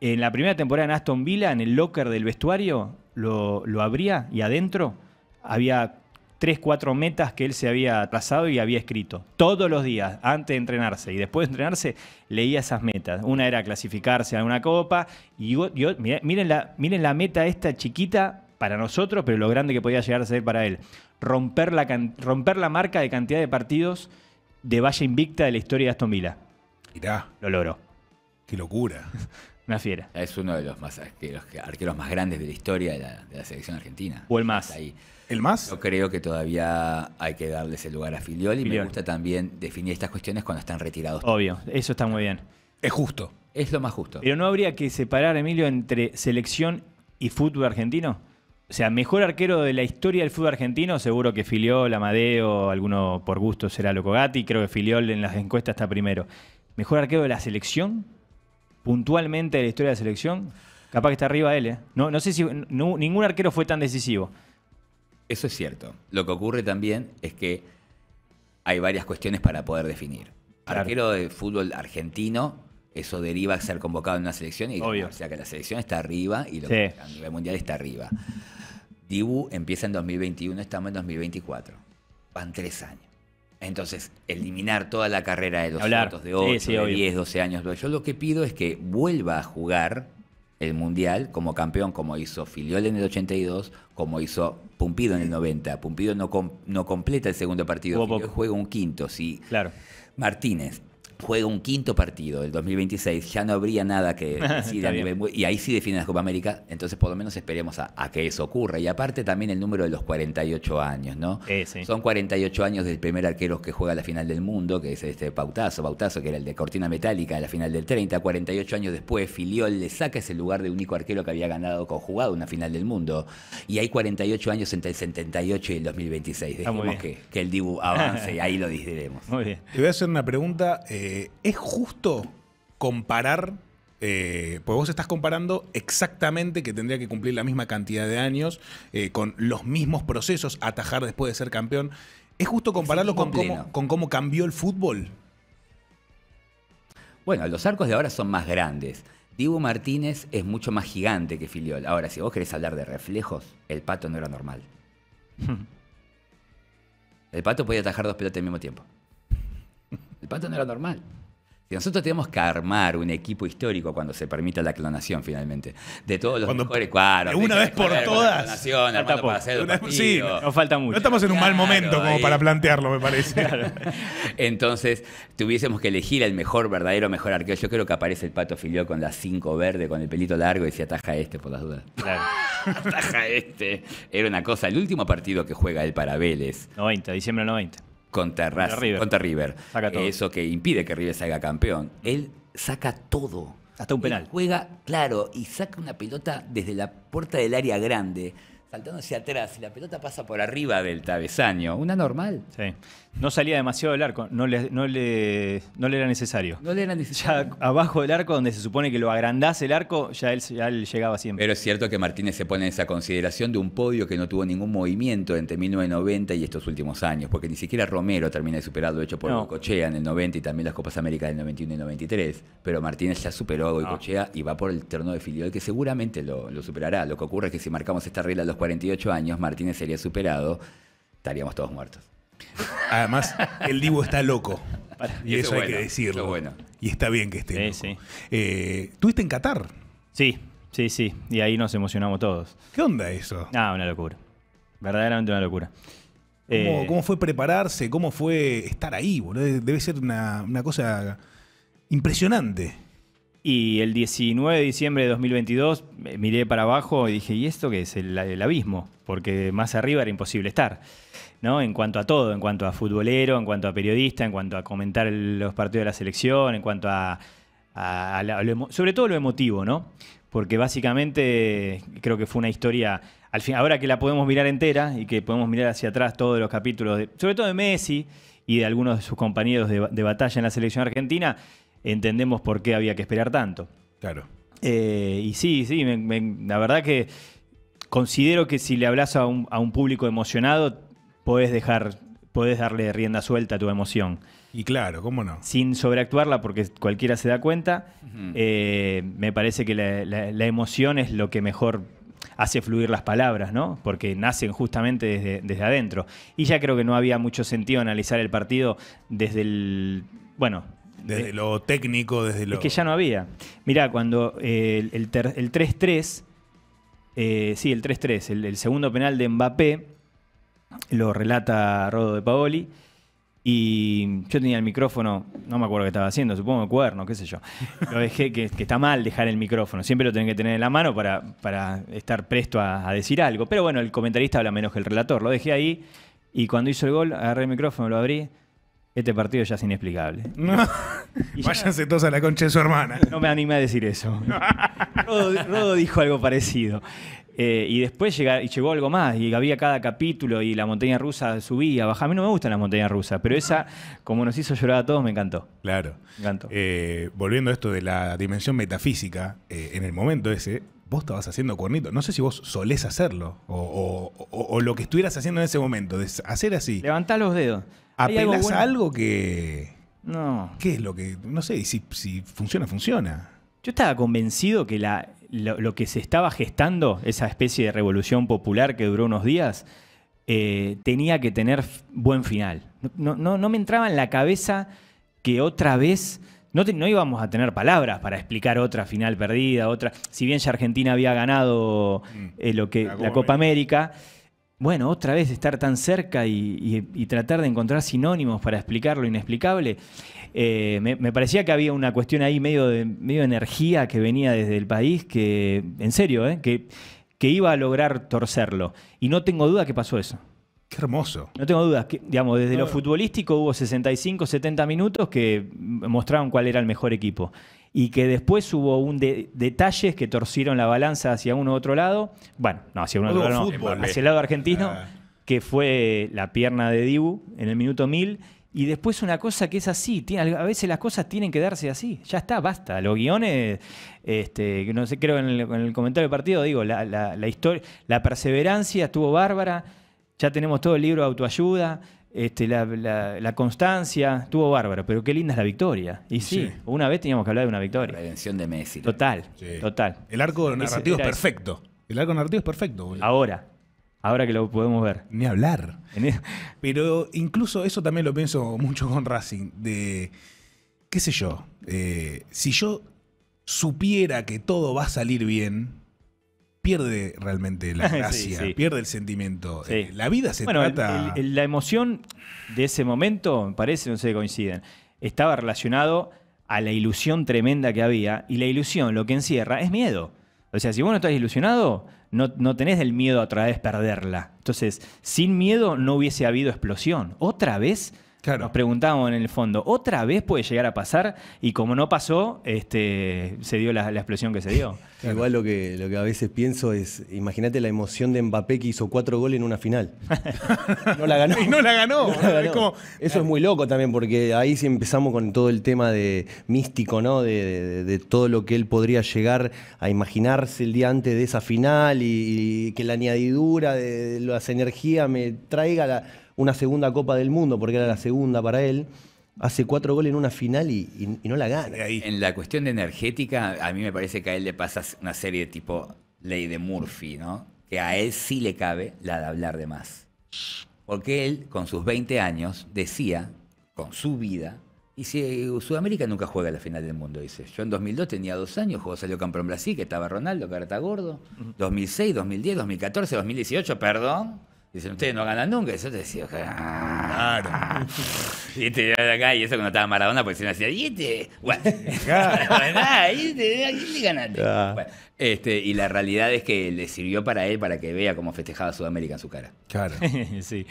En la primera temporada en Aston Villa, en el locker del vestuario, lo abría y adentro había Tres, cuatro metas que él se había trazado y había escrito. Todos los días, antes de entrenarse y después de entrenarse, leía esas metas. Una era clasificarse a una copa y, yo miren, la, miren la meta esta chiquita para nosotros, pero lo grande que podía llegar a ser para él. Romper la, romper la marca de cantidad de partidos de valla invicta de la historia de Aston Villa. Mirá. Lo logró. Qué locura. Una fiera. Es uno de los, más, arqueros, más grandes de la historia de la, selección argentina. O el más. ¿El más? Yo creo que todavía hay que darle ese lugar a Filioli. Y Me gusta también definir estas cuestiones cuando están retirados. Obvio, eso está muy bien. Es justo. Es lo más justo. Pero no habría que separar, Emilio, entre selección y fútbol argentino. O sea, mejor arquero de la historia del fútbol argentino, seguro que Filiol, Amadeo, alguno por gusto será locogati Creo que Filiol en las encuestas está primero. Mejor arquero de la selección, puntualmente de la historia de la selección. Capaz que está arriba él, ¿eh? No, no sé si ningún arquero fue tan decisivo. Eso es cierto. Lo que ocurre también es que hay varias cuestiones para poder definir. Claro. Arquero de fútbol argentino, eso deriva a ser convocado en una selección. Y, Obvio. O sea que la selección está arriba y lo mundial está arriba. Dibu empieza en 2021, estamos en 2024. Van tres años. Entonces, eliminar toda la carrera de los adultos de 8, 10, 12 años. Yo lo que pido es que vuelva a jugar el Mundial como campeón, como hizo Filiol en el 82, como hizo Pumpido en el 90. Pumpido no, no completa el segundo partido. Juega un quinto. Sí. claro. Martínez juega un quinto partido el 2026, ya no habría nada que y ahí sí define la Copa América, entonces por lo menos esperemos a, que eso ocurra. Y aparte también el número de los 48 años, ¿no? Eh, Son 48 años del primer arquero que juega la final del mundo, que es este Pautazo, Pautazo que era el de Cortina Metálica, la final del 30, 48 años después Filiol le saca ese lugar de único arquero que había ganado con jugado una final del mundo. Y hay 48 años entre el 78 y el 2026. Ah, Dejemos que, que, el Dibu avance ahí lo diremos. Muy bien. Te voy a hacer una pregunta... Eh, eh, ¿es justo comparar? Eh, pues vos estás comparando exactamente que tendría que cumplir la misma cantidad de años, eh, con los mismos procesos, atajar después de ser campeón. ¿Es justo compararlo con cómo, con cómo cambió el fútbol? Bueno, los arcos de ahora son más grandes. Dibu Martínez es mucho más gigante que Filiol. Ahora, si vos querés hablar de reflejos, el pato no era normal. el pato podía atajar dos pelotas al mismo tiempo pato no era normal. Si nosotros tenemos que armar un equipo histórico cuando se permita la clonación finalmente, de todos los mejores cuadros. Una vez por todas. Pues. sí, nos falta mucho. No estamos en un mal momento como para plantearlo, me parece. Entonces, tuviésemos que elegir el mejor, verdadero, mejor arquero. Yo creo que aparece el pato filió con las cinco verde, con el pelito largo y se ataja este por las dudas. Claro. ataja este. Era una cosa. El último partido que juega el para 90, diciembre 90 contra, River. contra River. Eso que impide que River salga campeón. Él saca todo. Hasta un penal. juega, claro, y saca una pelota desde la puerta del área grande, saltando hacia atrás, y la pelota pasa por arriba del travesaño. Una normal. Sí no salía demasiado del arco, no le, no le, no le era necesario. No le era necesario. Ya abajo del arco, donde se supone que lo agrandase el arco, ya él, llegaba siempre. Pero es cierto que Martínez se pone en esa consideración de un podio que no tuvo ningún movimiento entre 1990 y estos últimos años, porque ni siquiera Romero termina de superar de hecho por no. Goicochea en el 90 y también las Copas Américas del 91 y 93. Pero Martínez ya superó a Goicochea y va por el terreno de filial que seguramente lo, lo superará. Lo que ocurre es que si marcamos esta regla a los 48 años, Martínez sería superado, estaríamos todos muertos. Además, el Divo está loco. Y, eso, hay que decirlo. Y está bien que esté. loco. Eh, ¿Tuviste en Qatar? Sí, sí, sí. Y ahí nos emocionamos todos. ¿Qué onda eso? Ah, una locura. Verdaderamente una locura. ¿Cómo, eh, fue prepararse? ¿Cómo fue estar ahí? Debe ser una, una cosa impresionante. Y el 19 de diciembre de 2022 miré para abajo y dije, ¿y esto qué es? El, abismo, porque más arriba era imposible estar, ¿no? En cuanto a todo, en cuanto a futbolero, en cuanto a periodista, en cuanto a comentar los partidos de la selección, en cuanto a, sobre todo lo emotivo, ¿no? Porque básicamente creo que fue una historia, al fin, ahora que la podemos mirar entera y que podemos mirar hacia atrás todos los capítulos, sobre todo de Messi y de algunos de sus compañeros de batalla en la selección argentina, entendemos por qué había que esperar tanto. Claro. Eh, y sí, sí, la verdad que considero que si le hablas a un, público emocionado, podés dejar, darle rienda suelta a tu emoción. Y claro, ¿cómo no? Sin sobreactuarla, porque cualquiera se da cuenta, eh, me parece que la, emoción es lo que mejor hace fluir las palabras, ¿no? Porque nacen justamente desde, desde adentro. Y ya creo que no había mucho sentido analizar el partido desde el, bueno, desde eh, lo técnico, desde lo. Es que ya no había. Mirá, cuando eh, el 3-3, eh, sí, el 3-3, el, segundo penal de Mbappé, lo relata Rodo de Paoli. Y yo tenía el micrófono, no me acuerdo qué estaba haciendo, supongo cuerno, qué sé yo. Lo dejé, que, está mal dejar el micrófono, siempre lo tienen que tener en la mano para, para estar presto a decir algo. Pero bueno, el comentarista habla menos que el relator, lo dejé ahí y cuando hizo el gol agarré el micrófono, lo abrí este partido ya es inexplicable. Váyanse todos a la concha de su hermana. No me animé a decir eso. Rodo, dijo algo parecido. Eh, y después llegó algo más, y había cada capítulo, y la montaña rusa subía, bajaba. A mí no me gustan las montañas rusas, pero esa, como nos hizo llorar a todos, me encantó. Claro. Me encantó. Eh, volviendo a esto de la dimensión metafísica, eh, en el momento ese, vos estabas haciendo cuernito. No sé si vos solés hacerlo o, lo que estuvieras haciendo en ese momento, de hacer así. Levantá los dedos. ¿Apenas algo que. No. ¿Qué es lo que.? No sé, si, funciona, funciona. Yo estaba convencido que lo, que se estaba gestando, esa especie de revolución popular que duró unos días, eh, tenía que tener buen final. No, no, me entraba en la cabeza que otra vez. No, no íbamos a tener palabras para explicar otra final perdida, otra. Si bien ya Argentina había ganado mm. eh, lo que, la Copa, América bueno, otra vez estar tan cerca y, tratar de encontrar sinónimos para explicar lo inexplicable. Eh, me, parecía que había una cuestión ahí medio de, medio energía que venía desde el país, que, en serio, eh, que, que, iba a lograr torcerlo. Y no tengo duda que pasó eso. Qué hermoso. No tengo dudas. digamos, desde lo ah. futbolístico hubo 65, 70 minutos que mostraron cuál era el mejor equipo y que después hubo un detalles que torcieron la balanza hacia uno u otro lado, bueno, no, hacia uno otro lado, hacia el lado argentino, ah. que fue la pierna de Dibu en el minuto mil, Y después una cosa que es así, a veces las cosas tienen que darse así, ya está, basta. Los guiones, este, no sé, creo en el, en el comentario del partido, digo, la, historia, la perseverancia estuvo bárbara, ya tenemos todo el libro de autoayuda, este, la, constancia, estuvo bárbaro, pero qué linda es la victoria. Y sí, una vez teníamos que hablar de una victoria. la Redención de Messi. Total, total. El arco narrativo es perfecto. El arco narrativo es perfecto. Ahora, ahora que lo podemos ver. Ni hablar. pero incluso eso también lo pienso mucho con Racing, de, qué sé yo, eh, si yo supiera que todo va a salir bien, pierde realmente la gracia, pierde el sentimiento. Eh, la vida se trata. la emoción de ese momento, me parece, no sé, coinciden, estaba relacionado a la ilusión tremenda que había, y la ilusión lo que encierra es miedo. O sea, si vos no estás ilusionado, no, no tenés el miedo a otra vez perderla. Entonces, sin miedo no hubiese habido explosión. Otra vez nos preguntábamos en el fondo, ¿otra vez puede llegar a pasar? Y como no pasó, este, se dio la, explosión que se dio. Igual lo que, lo que a veces pienso es, imagínate la emoción de Mbappé que hizo cuatro goles en una final. no la ganó. Y no la ganó. Eso es muy loco también, porque ahí sí empezamos con todo el tema de místico, ¿no? De, todo lo que él podría llegar a imaginarse el día antes de esa final y, que la añadidura de, de las energías me traiga la una segunda Copa del Mundo, porque era la segunda para él. Hace cuatro goles en una final y, no la gana. En la cuestión de energética, a mí me parece que a él le pasa una serie de tipo ley de Murphy, ¿no? Que a él sí le cabe la de hablar de más. Porque él, con sus 20 años, decía, con su vida, y si eh, Sudamérica nunca juega la final del mundo, dice. Yo en 2002 tenía dos años, jugó salió campeón Brasil, que estaba Ronaldo, que ahora está gordo. 2006, 2010, 2014, 2018, perdón. Dicen, ustedes no ganan nunca. eso te decía, ah". claro. Y este de acá, y eso cuando estaba Maradona, pues si no hacía, y este, bueno, ah, ¿y este, le este ganaste? Ah. este, y la realidad es que le sirvió para él para que vea cómo festejaba Sudamérica en su cara. Claro. sí.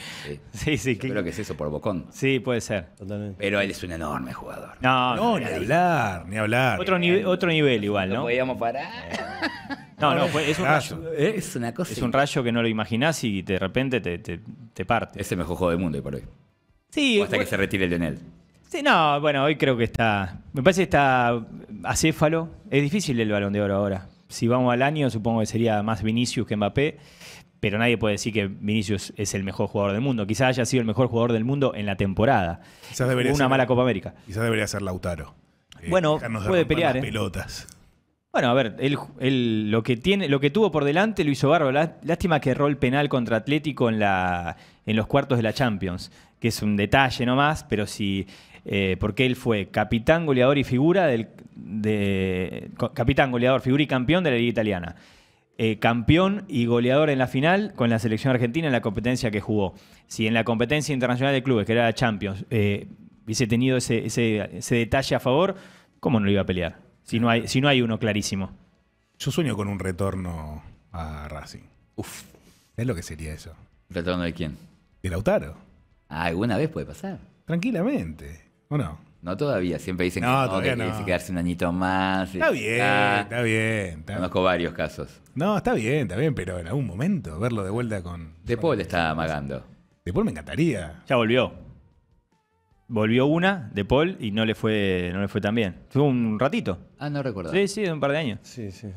Sí, sí. Creo que es eso por Bocón. Sí, puede ser. Totalmente. Pero él es un enorme jugador. No, no, ni hablar, ni hablar. Otro, otro nivel igual, ¿no? No podíamos parar. Eh. No, no, es un rayo. Es una cosa. Es un rayo que no lo imaginás y de repente te, parte. Es el mejor juego del mundo y por hoy. Sí. O hasta que se retire el Lionel. Sí, no, bueno, hoy creo que está. Me parece que está acéfalo. Es difícil el balón de oro ahora. Si vamos al año, supongo que sería más Vinicius que Mbappé. Pero nadie puede decir que Vinicius es el mejor jugador del mundo. Quizás haya sido el mejor jugador del mundo en la temporada. una mala Copa América. Quizás debería ser Lautaro. Eh, bueno, puede pelear. ¿eh? pelotas. Bueno, a ver, él, lo, que tiene, lo que tuvo por delante lo hizo Barro. Lástima que erró el penal contra Atlético en, la, en los cuartos de la Champions, que es un detalle nomás, pero sí, eh, porque él fue capitán, goleador y figura del, de, capitán, goleador, figura y campeón de la Liga Italiana. Eh, campeón y goleador en la final con la selección argentina en la competencia que jugó. Si en la competencia internacional de clubes, que era la Champions, eh, hubiese tenido ese, ese detalle a favor, ¿cómo no lo iba a pelear? si no hay, si no hay uno clarísimo. Yo sueño con un retorno a Racing. Uf. ¿Es lo que sería eso? ¿Retorno de quién? De Lautaro. Ah, alguna vez puede pasar. Tranquilamente. ¿O no? No todavía, siempre dicen que, no, que quedarse un añito más. Está bien, está, bien. conozco varios casos. No, está bien, está bien, pero en algún momento verlo de vuelta con... De Paul está amagando. De Paul me encantaría. Ya volvió. Volvió una de Paul y no le fue, no le fue tan bien. Fue un ratito. Ah, no recuerdo. Sí, sí, un par de años. Sí, sí,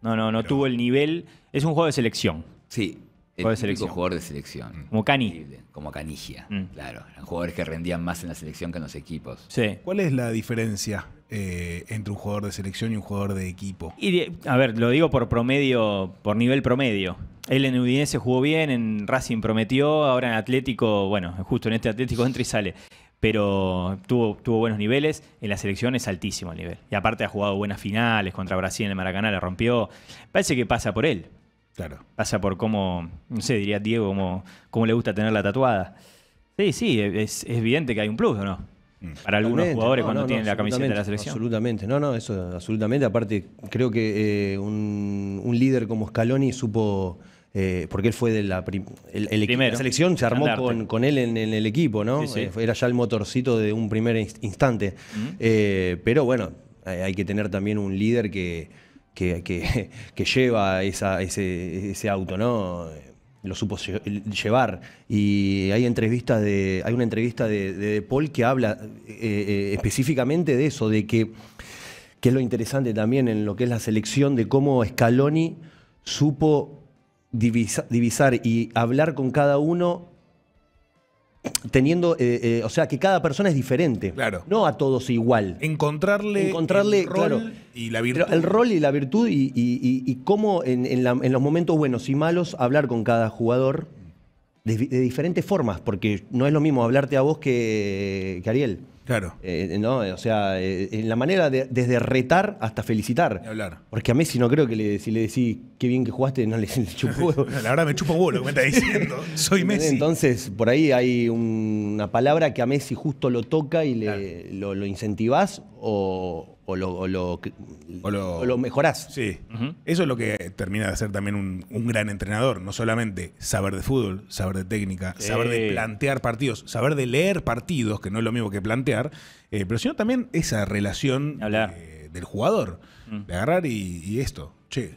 No, no, no tuvo el nivel. Es un juego de selección. Sí. El de selección. jugador de selección. Como Cani. Como Canigia, mm. claro. Eran jugadores que rendían más en la selección que en los equipos. Sí. ¿Cuál es la diferencia eh, entre un jugador de selección y un jugador de equipo? Y a ver, lo digo por promedio, por nivel promedio. Él en Udinese jugó bien, en Racing prometió, ahora en Atlético, bueno, justo en este Atlético entra y sale pero tuvo, tuvo buenos niveles. En la selección es altísimo el nivel. Y aparte ha jugado buenas finales contra Brasil en el Maracaná, la rompió. Parece que pasa por él. Claro. Pasa por cómo, no sé, diría Diego, cómo, cómo le gusta tener la tatuada. Sí, sí, es, evidente que hay un plus, ¿o no? Mm. Para algunos jugadores cuando tienen la camiseta de la selección. Absolutamente, no, no, eso absolutamente. Aparte, creo que eh, un, un líder como Scaloni supo eh, porque él fue de la, primera selección, se armó con, él en, el equipo, ¿no? Eh, era ya el motorcito de un primer instante. Eh, pero bueno, hay que tener también un líder que, que, lleva ese, auto, ¿no? lo supo llevar. Y hay entrevistas de. Hay una entrevista de, Paul que habla específicamente de eso, de que, que es lo interesante también en lo que es la selección, de cómo Scaloni supo divisar y hablar con cada uno teniendo, eh, eh, o sea, que cada persona es diferente. No a todos igual. Encontrarle, Encontrarle el, rol y la virtud. el rol y la virtud y, cómo en, los momentos buenos y malos hablar con cada jugador de, diferentes formas, porque no es lo mismo hablarte a vos que, que Ariel. Claro. Eh, ¿no? Eh, o sea, en eh, la manera de, desde retar hasta felicitar. Porque a Messi no creo que le, si le decís qué bien que jugaste, no le, le chupo la verdad me chupo huevo lo me está diciendo. Soy Messi. Entonces, por ahí hay una palabra que a Messi justo lo toca y le, lo, lo, incentivás o, o lo, o lo, lo, mejorás. Sí. Eso es lo que termina de ser también un, gran entrenador. No solamente saber de fútbol, saber de técnica, saber de plantear partidos, saber de leer partidos, que no es lo mismo que plantear, eh, pero sino también esa relación del jugador. De agarrar y, esto. Che,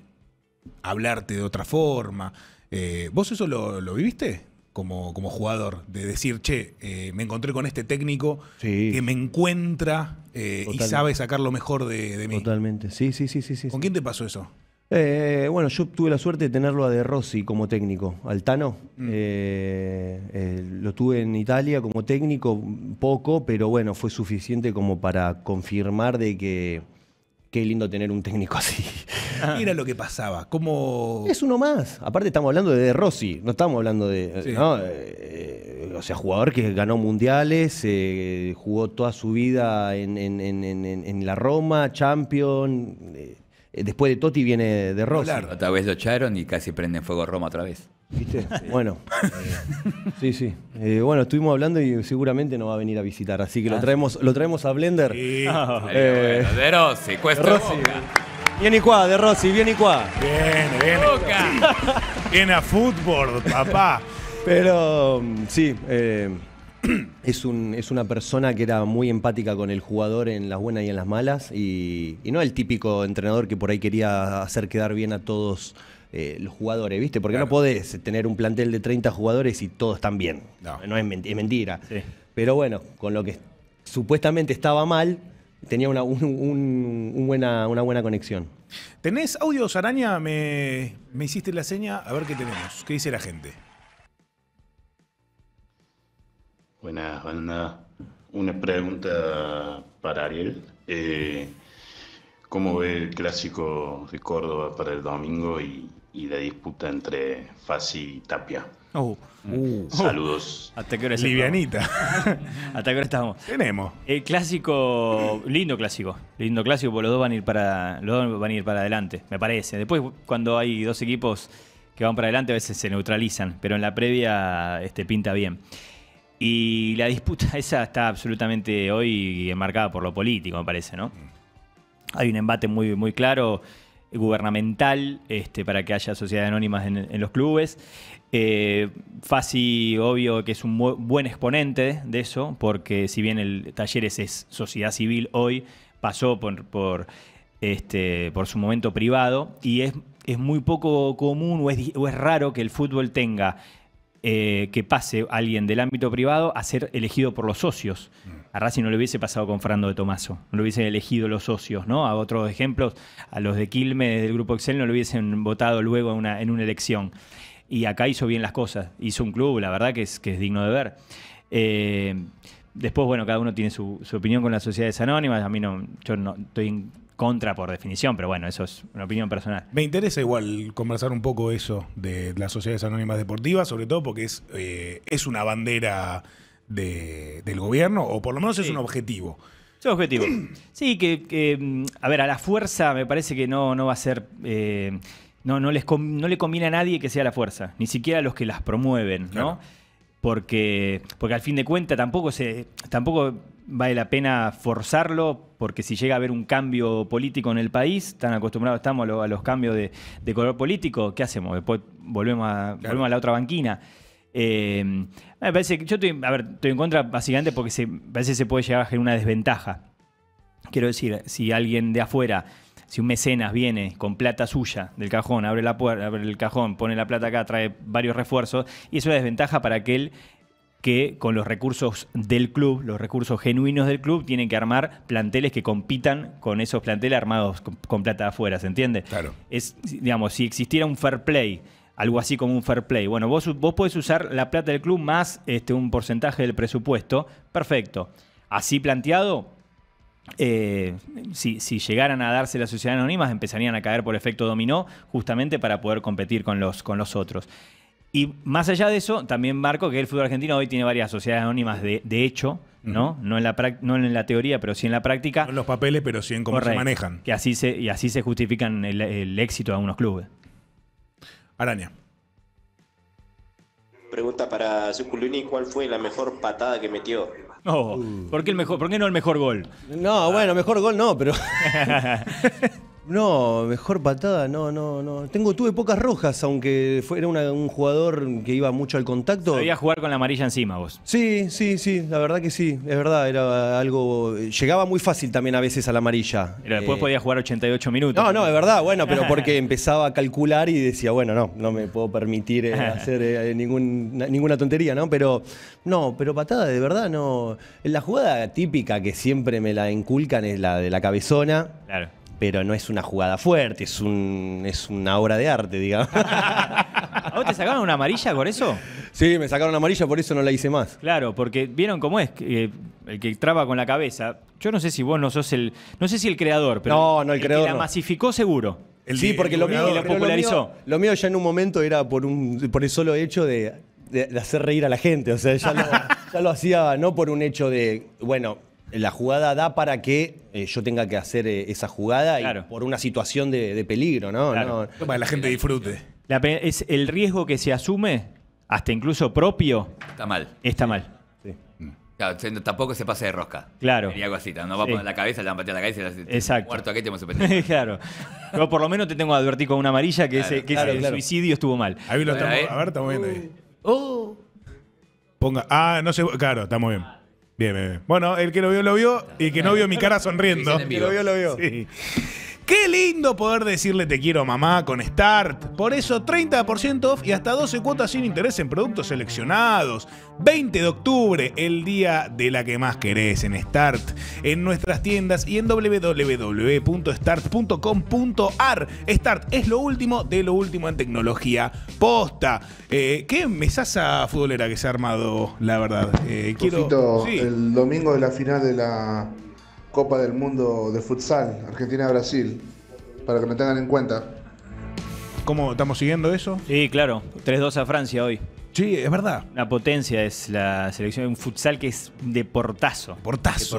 hablarte de otra forma. Eh, ¿Vos eso lo, lo viviste? como, jugador, de decir, che, eh, me encontré con este técnico que me encuentra eh, y sabe sacar lo mejor de, mí. Totalmente, sí, sí, sí, sí. sí ¿Con quién te pasó eso? Eh, bueno, yo tuve la suerte de tenerlo a De Rossi como técnico, Altano. Mm. lo tuve en Italia como técnico, poco, pero bueno, fue suficiente como para confirmar de que qué lindo tener un técnico así. Ah. Mira Era lo que pasaba. Como... Es uno más. Aparte estamos hablando de, Rossi, no estamos hablando de... Eh, eh, o sea, jugador que ganó mundiales, eh, jugó toda su vida en, la Roma, champion. después de Totti viene de Rossi. Claro. Otra vez lo echaron y casi prenden fuego Roma otra vez. ¿Viste? Bueno. Eh, sí, sí. Eh, bueno, estuvimos hablando y seguramente no va a venir a visitar. Así que lo ah, traemos, lo traemos a Blender. Sí. Eh, ah, de Rossi, cuesta Bien y cuá, de Rossi, bien y cuá. Bien, bien. a fútbol, papá. Pero sí, es, un, es una persona que era muy empática con el jugador en las buenas y en las malas. Y, y no el típico entrenador que por ahí quería hacer quedar bien a todos eh, los jugadores, ¿viste? Porque no podés tener un plantel de 30 jugadores y todos están bien. No, es, mentira. Pero bueno, con lo que supuestamente estaba mal, tenía una, un, buena, una buena conexión. ¿Tenés audios, Araña? Me, hiciste la seña, a ver qué tenemos. ¿Qué dice la gente? Buenas, banda. Una pregunta para Ariel. Eh, ¿Cómo ve el clásico de Córdoba para el domingo y y la disputa entre Fassi y Tapia. Oh. Uh. Uh. Saludos. Oh. ¿Hasta qué Livianita. ¿Hasta qué hora estamos? Tenemos. El eh, clásico, lindo clásico. Lindo clásico, porque los dos van a ir para, los van a ir para adelante, me parece. Después, cuando hay dos equipos que van para adelante, a veces se neutralizan, pero en la previa este, pinta bien. Y la disputa esa está absolutamente hoy enmarcada por lo político, me parece, ¿no? Mm. Hay un embate muy, muy claro gubernamental este, para que haya sociedades anónimas en, los clubes. Eh, obvio que es un buen exponente de eso, porque si bien el Talleres es sociedad civil hoy, pasó por, por, este, por su momento privado y es, es muy poco común o es, raro que el fútbol tenga eh, que pase alguien del ámbito privado a ser elegido por los socios. Mm a Racing no le hubiese pasado con Fernando de Tomaso, no lo hubiesen elegido los socios, ¿no? A otros ejemplos, a los de Quilmes del Grupo Excel no lo hubiesen votado luego en una, en una elección. Y acá hizo bien las cosas, hizo un club, la verdad que es, que es digno de ver. Eh, después, bueno, cada uno tiene su, opinión con las sociedades anónimas, a mí no, yo no estoy en contra por definición, pero bueno, eso es una opinión personal. Me interesa igual conversar un poco eso de las sociedades anónimas deportivas, sobre todo porque es, eh, es una bandera del gobierno, o por lo menos es un objetivo. Es un objetivo. Sí, que, a ver, a la fuerza me parece que no, no va a ser... Eh, no, no, les no le conviene a nadie que sea la fuerza, ni siquiera a los que las promueven, ¿no? Porque, porque al fin de cuentas tampoco, se, tampoco vale la pena forzarlo, porque si llega a haber un cambio político en el país, tan acostumbrados estamos a, los cambios de, color político, ¿qué hacemos? Después volvemos a, volvemos a la otra banquina. Em, me parece que yo estoy, a ver, estoy en contra básicamente porque se, parece que se puede llegar a una desventaja. Quiero decir, si alguien de afuera, si un mecenas viene con plata suya del cajón, abre la puerta, abre el cajón, pone la plata acá, trae varios refuerzos, y es una desventaja para aquel que con los recursos del club, los recursos genuinos del club, tienen que armar planteles que compitan con esos planteles armados con, plata de afuera, ¿se entiende? Claro. Es, digamos, si existiera un fair play algo así como un fair play. Bueno, vos, vos podés usar la plata del club más este, un porcentaje del presupuesto. Perfecto. Así planteado, eh, si, llegaran a darse las sociedades anónimas, empezarían a caer por efecto dominó, justamente para poder competir con los, con los otros. Y más allá de eso, también marco que el fútbol argentino hoy tiene varias sociedades anónimas de, hecho, ¿no? No en, la no en la teoría, pero sí en la práctica. No en los papeles, pero sí en cómo se manejan. Que así se, y así se justifican el éxito de algunos clubes. Araña. Pregunta para Zuculini, ¿cuál fue la mejor patada que metió? No, ¿por ¿por qué no el mejor gol? No, bueno, mejor gol no, pero... No, mejor patada, no, no, no. Tengo, tuve pocas rojas, aunque era un jugador que iba mucho al contacto. Sabía jugar con la amarilla encima vos. Sí, sí, sí, la verdad que sí, es verdad, era algo... Llegaba muy fácil también a veces a la amarilla. Pero después eh, podía jugar 88 minutos. No, no, es verdad, bueno, pero porque empezaba a calcular y decía, bueno, no, no me puedo permitir eh, hacer eh, ninguna tontería, ¿no? Pero, no, pero patada, de verdad, no. La jugada típica que siempre me la inculcan es la de la cabezona. Claro pero no es una jugada fuerte, es, un, es una obra de arte, digamos. vos te sacaron una amarilla por eso? Sí, me sacaron una amarilla, por eso no la hice más. Claro, porque vieron cómo es eh, el que traba con la cabeza. Yo no sé si vos no sos el. No sé si el creador, pero. No, no, el, creador. Que la masificó seguro. sí, porque lo, mío, lo popularizó. Lo mío, ya en un momento era por, un, por el solo hecho de, hacer reír a la gente. O sea, lo, ya lo hacía no por un hecho de. Bueno la jugada da para que eh, yo tenga que hacer eh, esa jugada por una situación de, peligro, ¿no? ¿no? Para que la gente disfrute. es el riesgo que se asume, hasta incluso propio. Está mal. Está mal. Sí. Mm. Claro, tampoco se pasa de rosca. Claro. Y algo así, no va a poner la cabeza, le van a patear la cabeza y le decir, Exacto. a aquí te hemos claro. Pero por lo menos te tengo que advertir con una amarilla que, ese, que suicidio estuvo mal. Eh. a ver, estamos, viendo ahí. ¡Oh! Ponga. Ah, no sé. Claro, estamos bien. Bien, bien, Bueno, el que lo vio, lo vio. Y el que no vio mi cara sonriendo. El que lo vio, lo vio. Qué lindo poder decirle te quiero mamá con Start. Por eso 30% off y hasta 12 cuotas sin interés en productos seleccionados. 20 de octubre, el día de la que más querés en Start. En nuestras tiendas y en www.start.com.ar. Start es lo último de lo último en tecnología posta. Eh, qué mesaza futbolera que se ha armado, la verdad. Eh, quiero... El domingo de la final de la Copa del Mundo de Futsal, Argentina-Brasil, para que me tengan en cuenta. ¿Cómo estamos siguiendo eso? Sí, claro, 3-2 a Francia hoy. Sí, es verdad. La potencia es la selección, de un futsal que es de portazo. Portazo.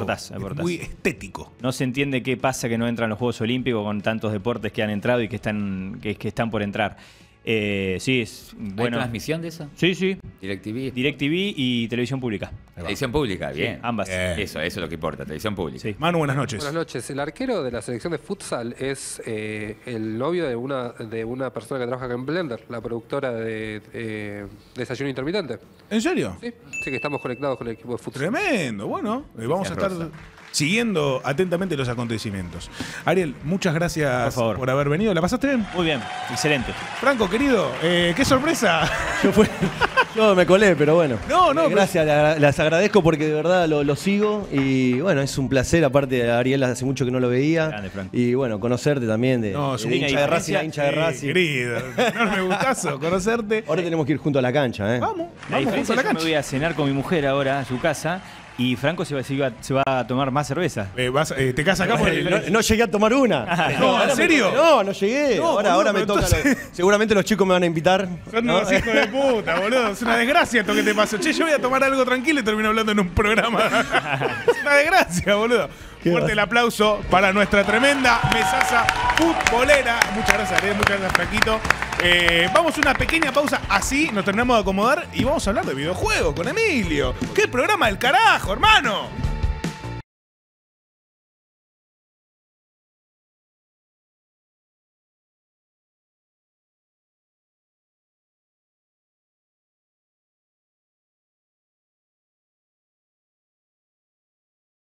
muy estético. No se entiende qué pasa que no entran los Juegos Olímpicos con tantos deportes que han entrado y que están, que, que están por entrar. Eh, sí, es bueno. transmisión de eso? Sí, sí. DirecTV. DirecTV y televisión pública. Televisión pública, bien. ambas. Eh. Eso, es lo que importa, televisión pública. Manu, buenas noches. Buenas noches. El arquero de la selección de futsal es eh, el novio de una, de una persona que trabaja acá en Blender, la productora de eh, Desayuno Intermitente. ¿En serio? Sí, Así que estamos conectados con el equipo de futsal. Tremendo, bueno, eh, vamos a estar... siguiendo atentamente los acontecimientos. Ariel, muchas gracias por, haber venido. ¿La pasaste bien? Muy bien, excelente. Franco, querido, qué sorpresa. Yo No, me colé, pero bueno. No, no. Eh, gracias, las agradezco porque de verdad lo, sigo y bueno, es un placer. Aparte, de Ariel hace mucho que no lo veía. y bueno, conocerte también de, no, hincha de Racing hincha de Racing. Querido, enorme gustazo conocerte. Ahora tenemos que ir junto a la cancha, ¿eh? Vamos, vamos junto a la cancha. Yo me voy a cenar con mi mujer ahora a su casa y Franco se va, a tomar más cerveza. Eh, vas, eh, te casas acá por no, llegué a tomar una. Ah, ¿en serio? No, no llegué. ahora, ahora me toca. Seguramente los chicos me van a invitar. Son unos hijos de puta, boludo. Es una desgracia esto que te pasó. Che, yo voy a tomar algo tranquilo y termino hablando en un programa. es una desgracia, boludo. Fuerte el aplauso para nuestra tremenda mesaza futbolera. Muchas gracias, muchas gracias, Franquito. Eh, vamos a una pequeña pausa, así nos terminamos de acomodar y vamos a hablar de videojuegos con Emilio. ¡Qué programa del carajo, hermano!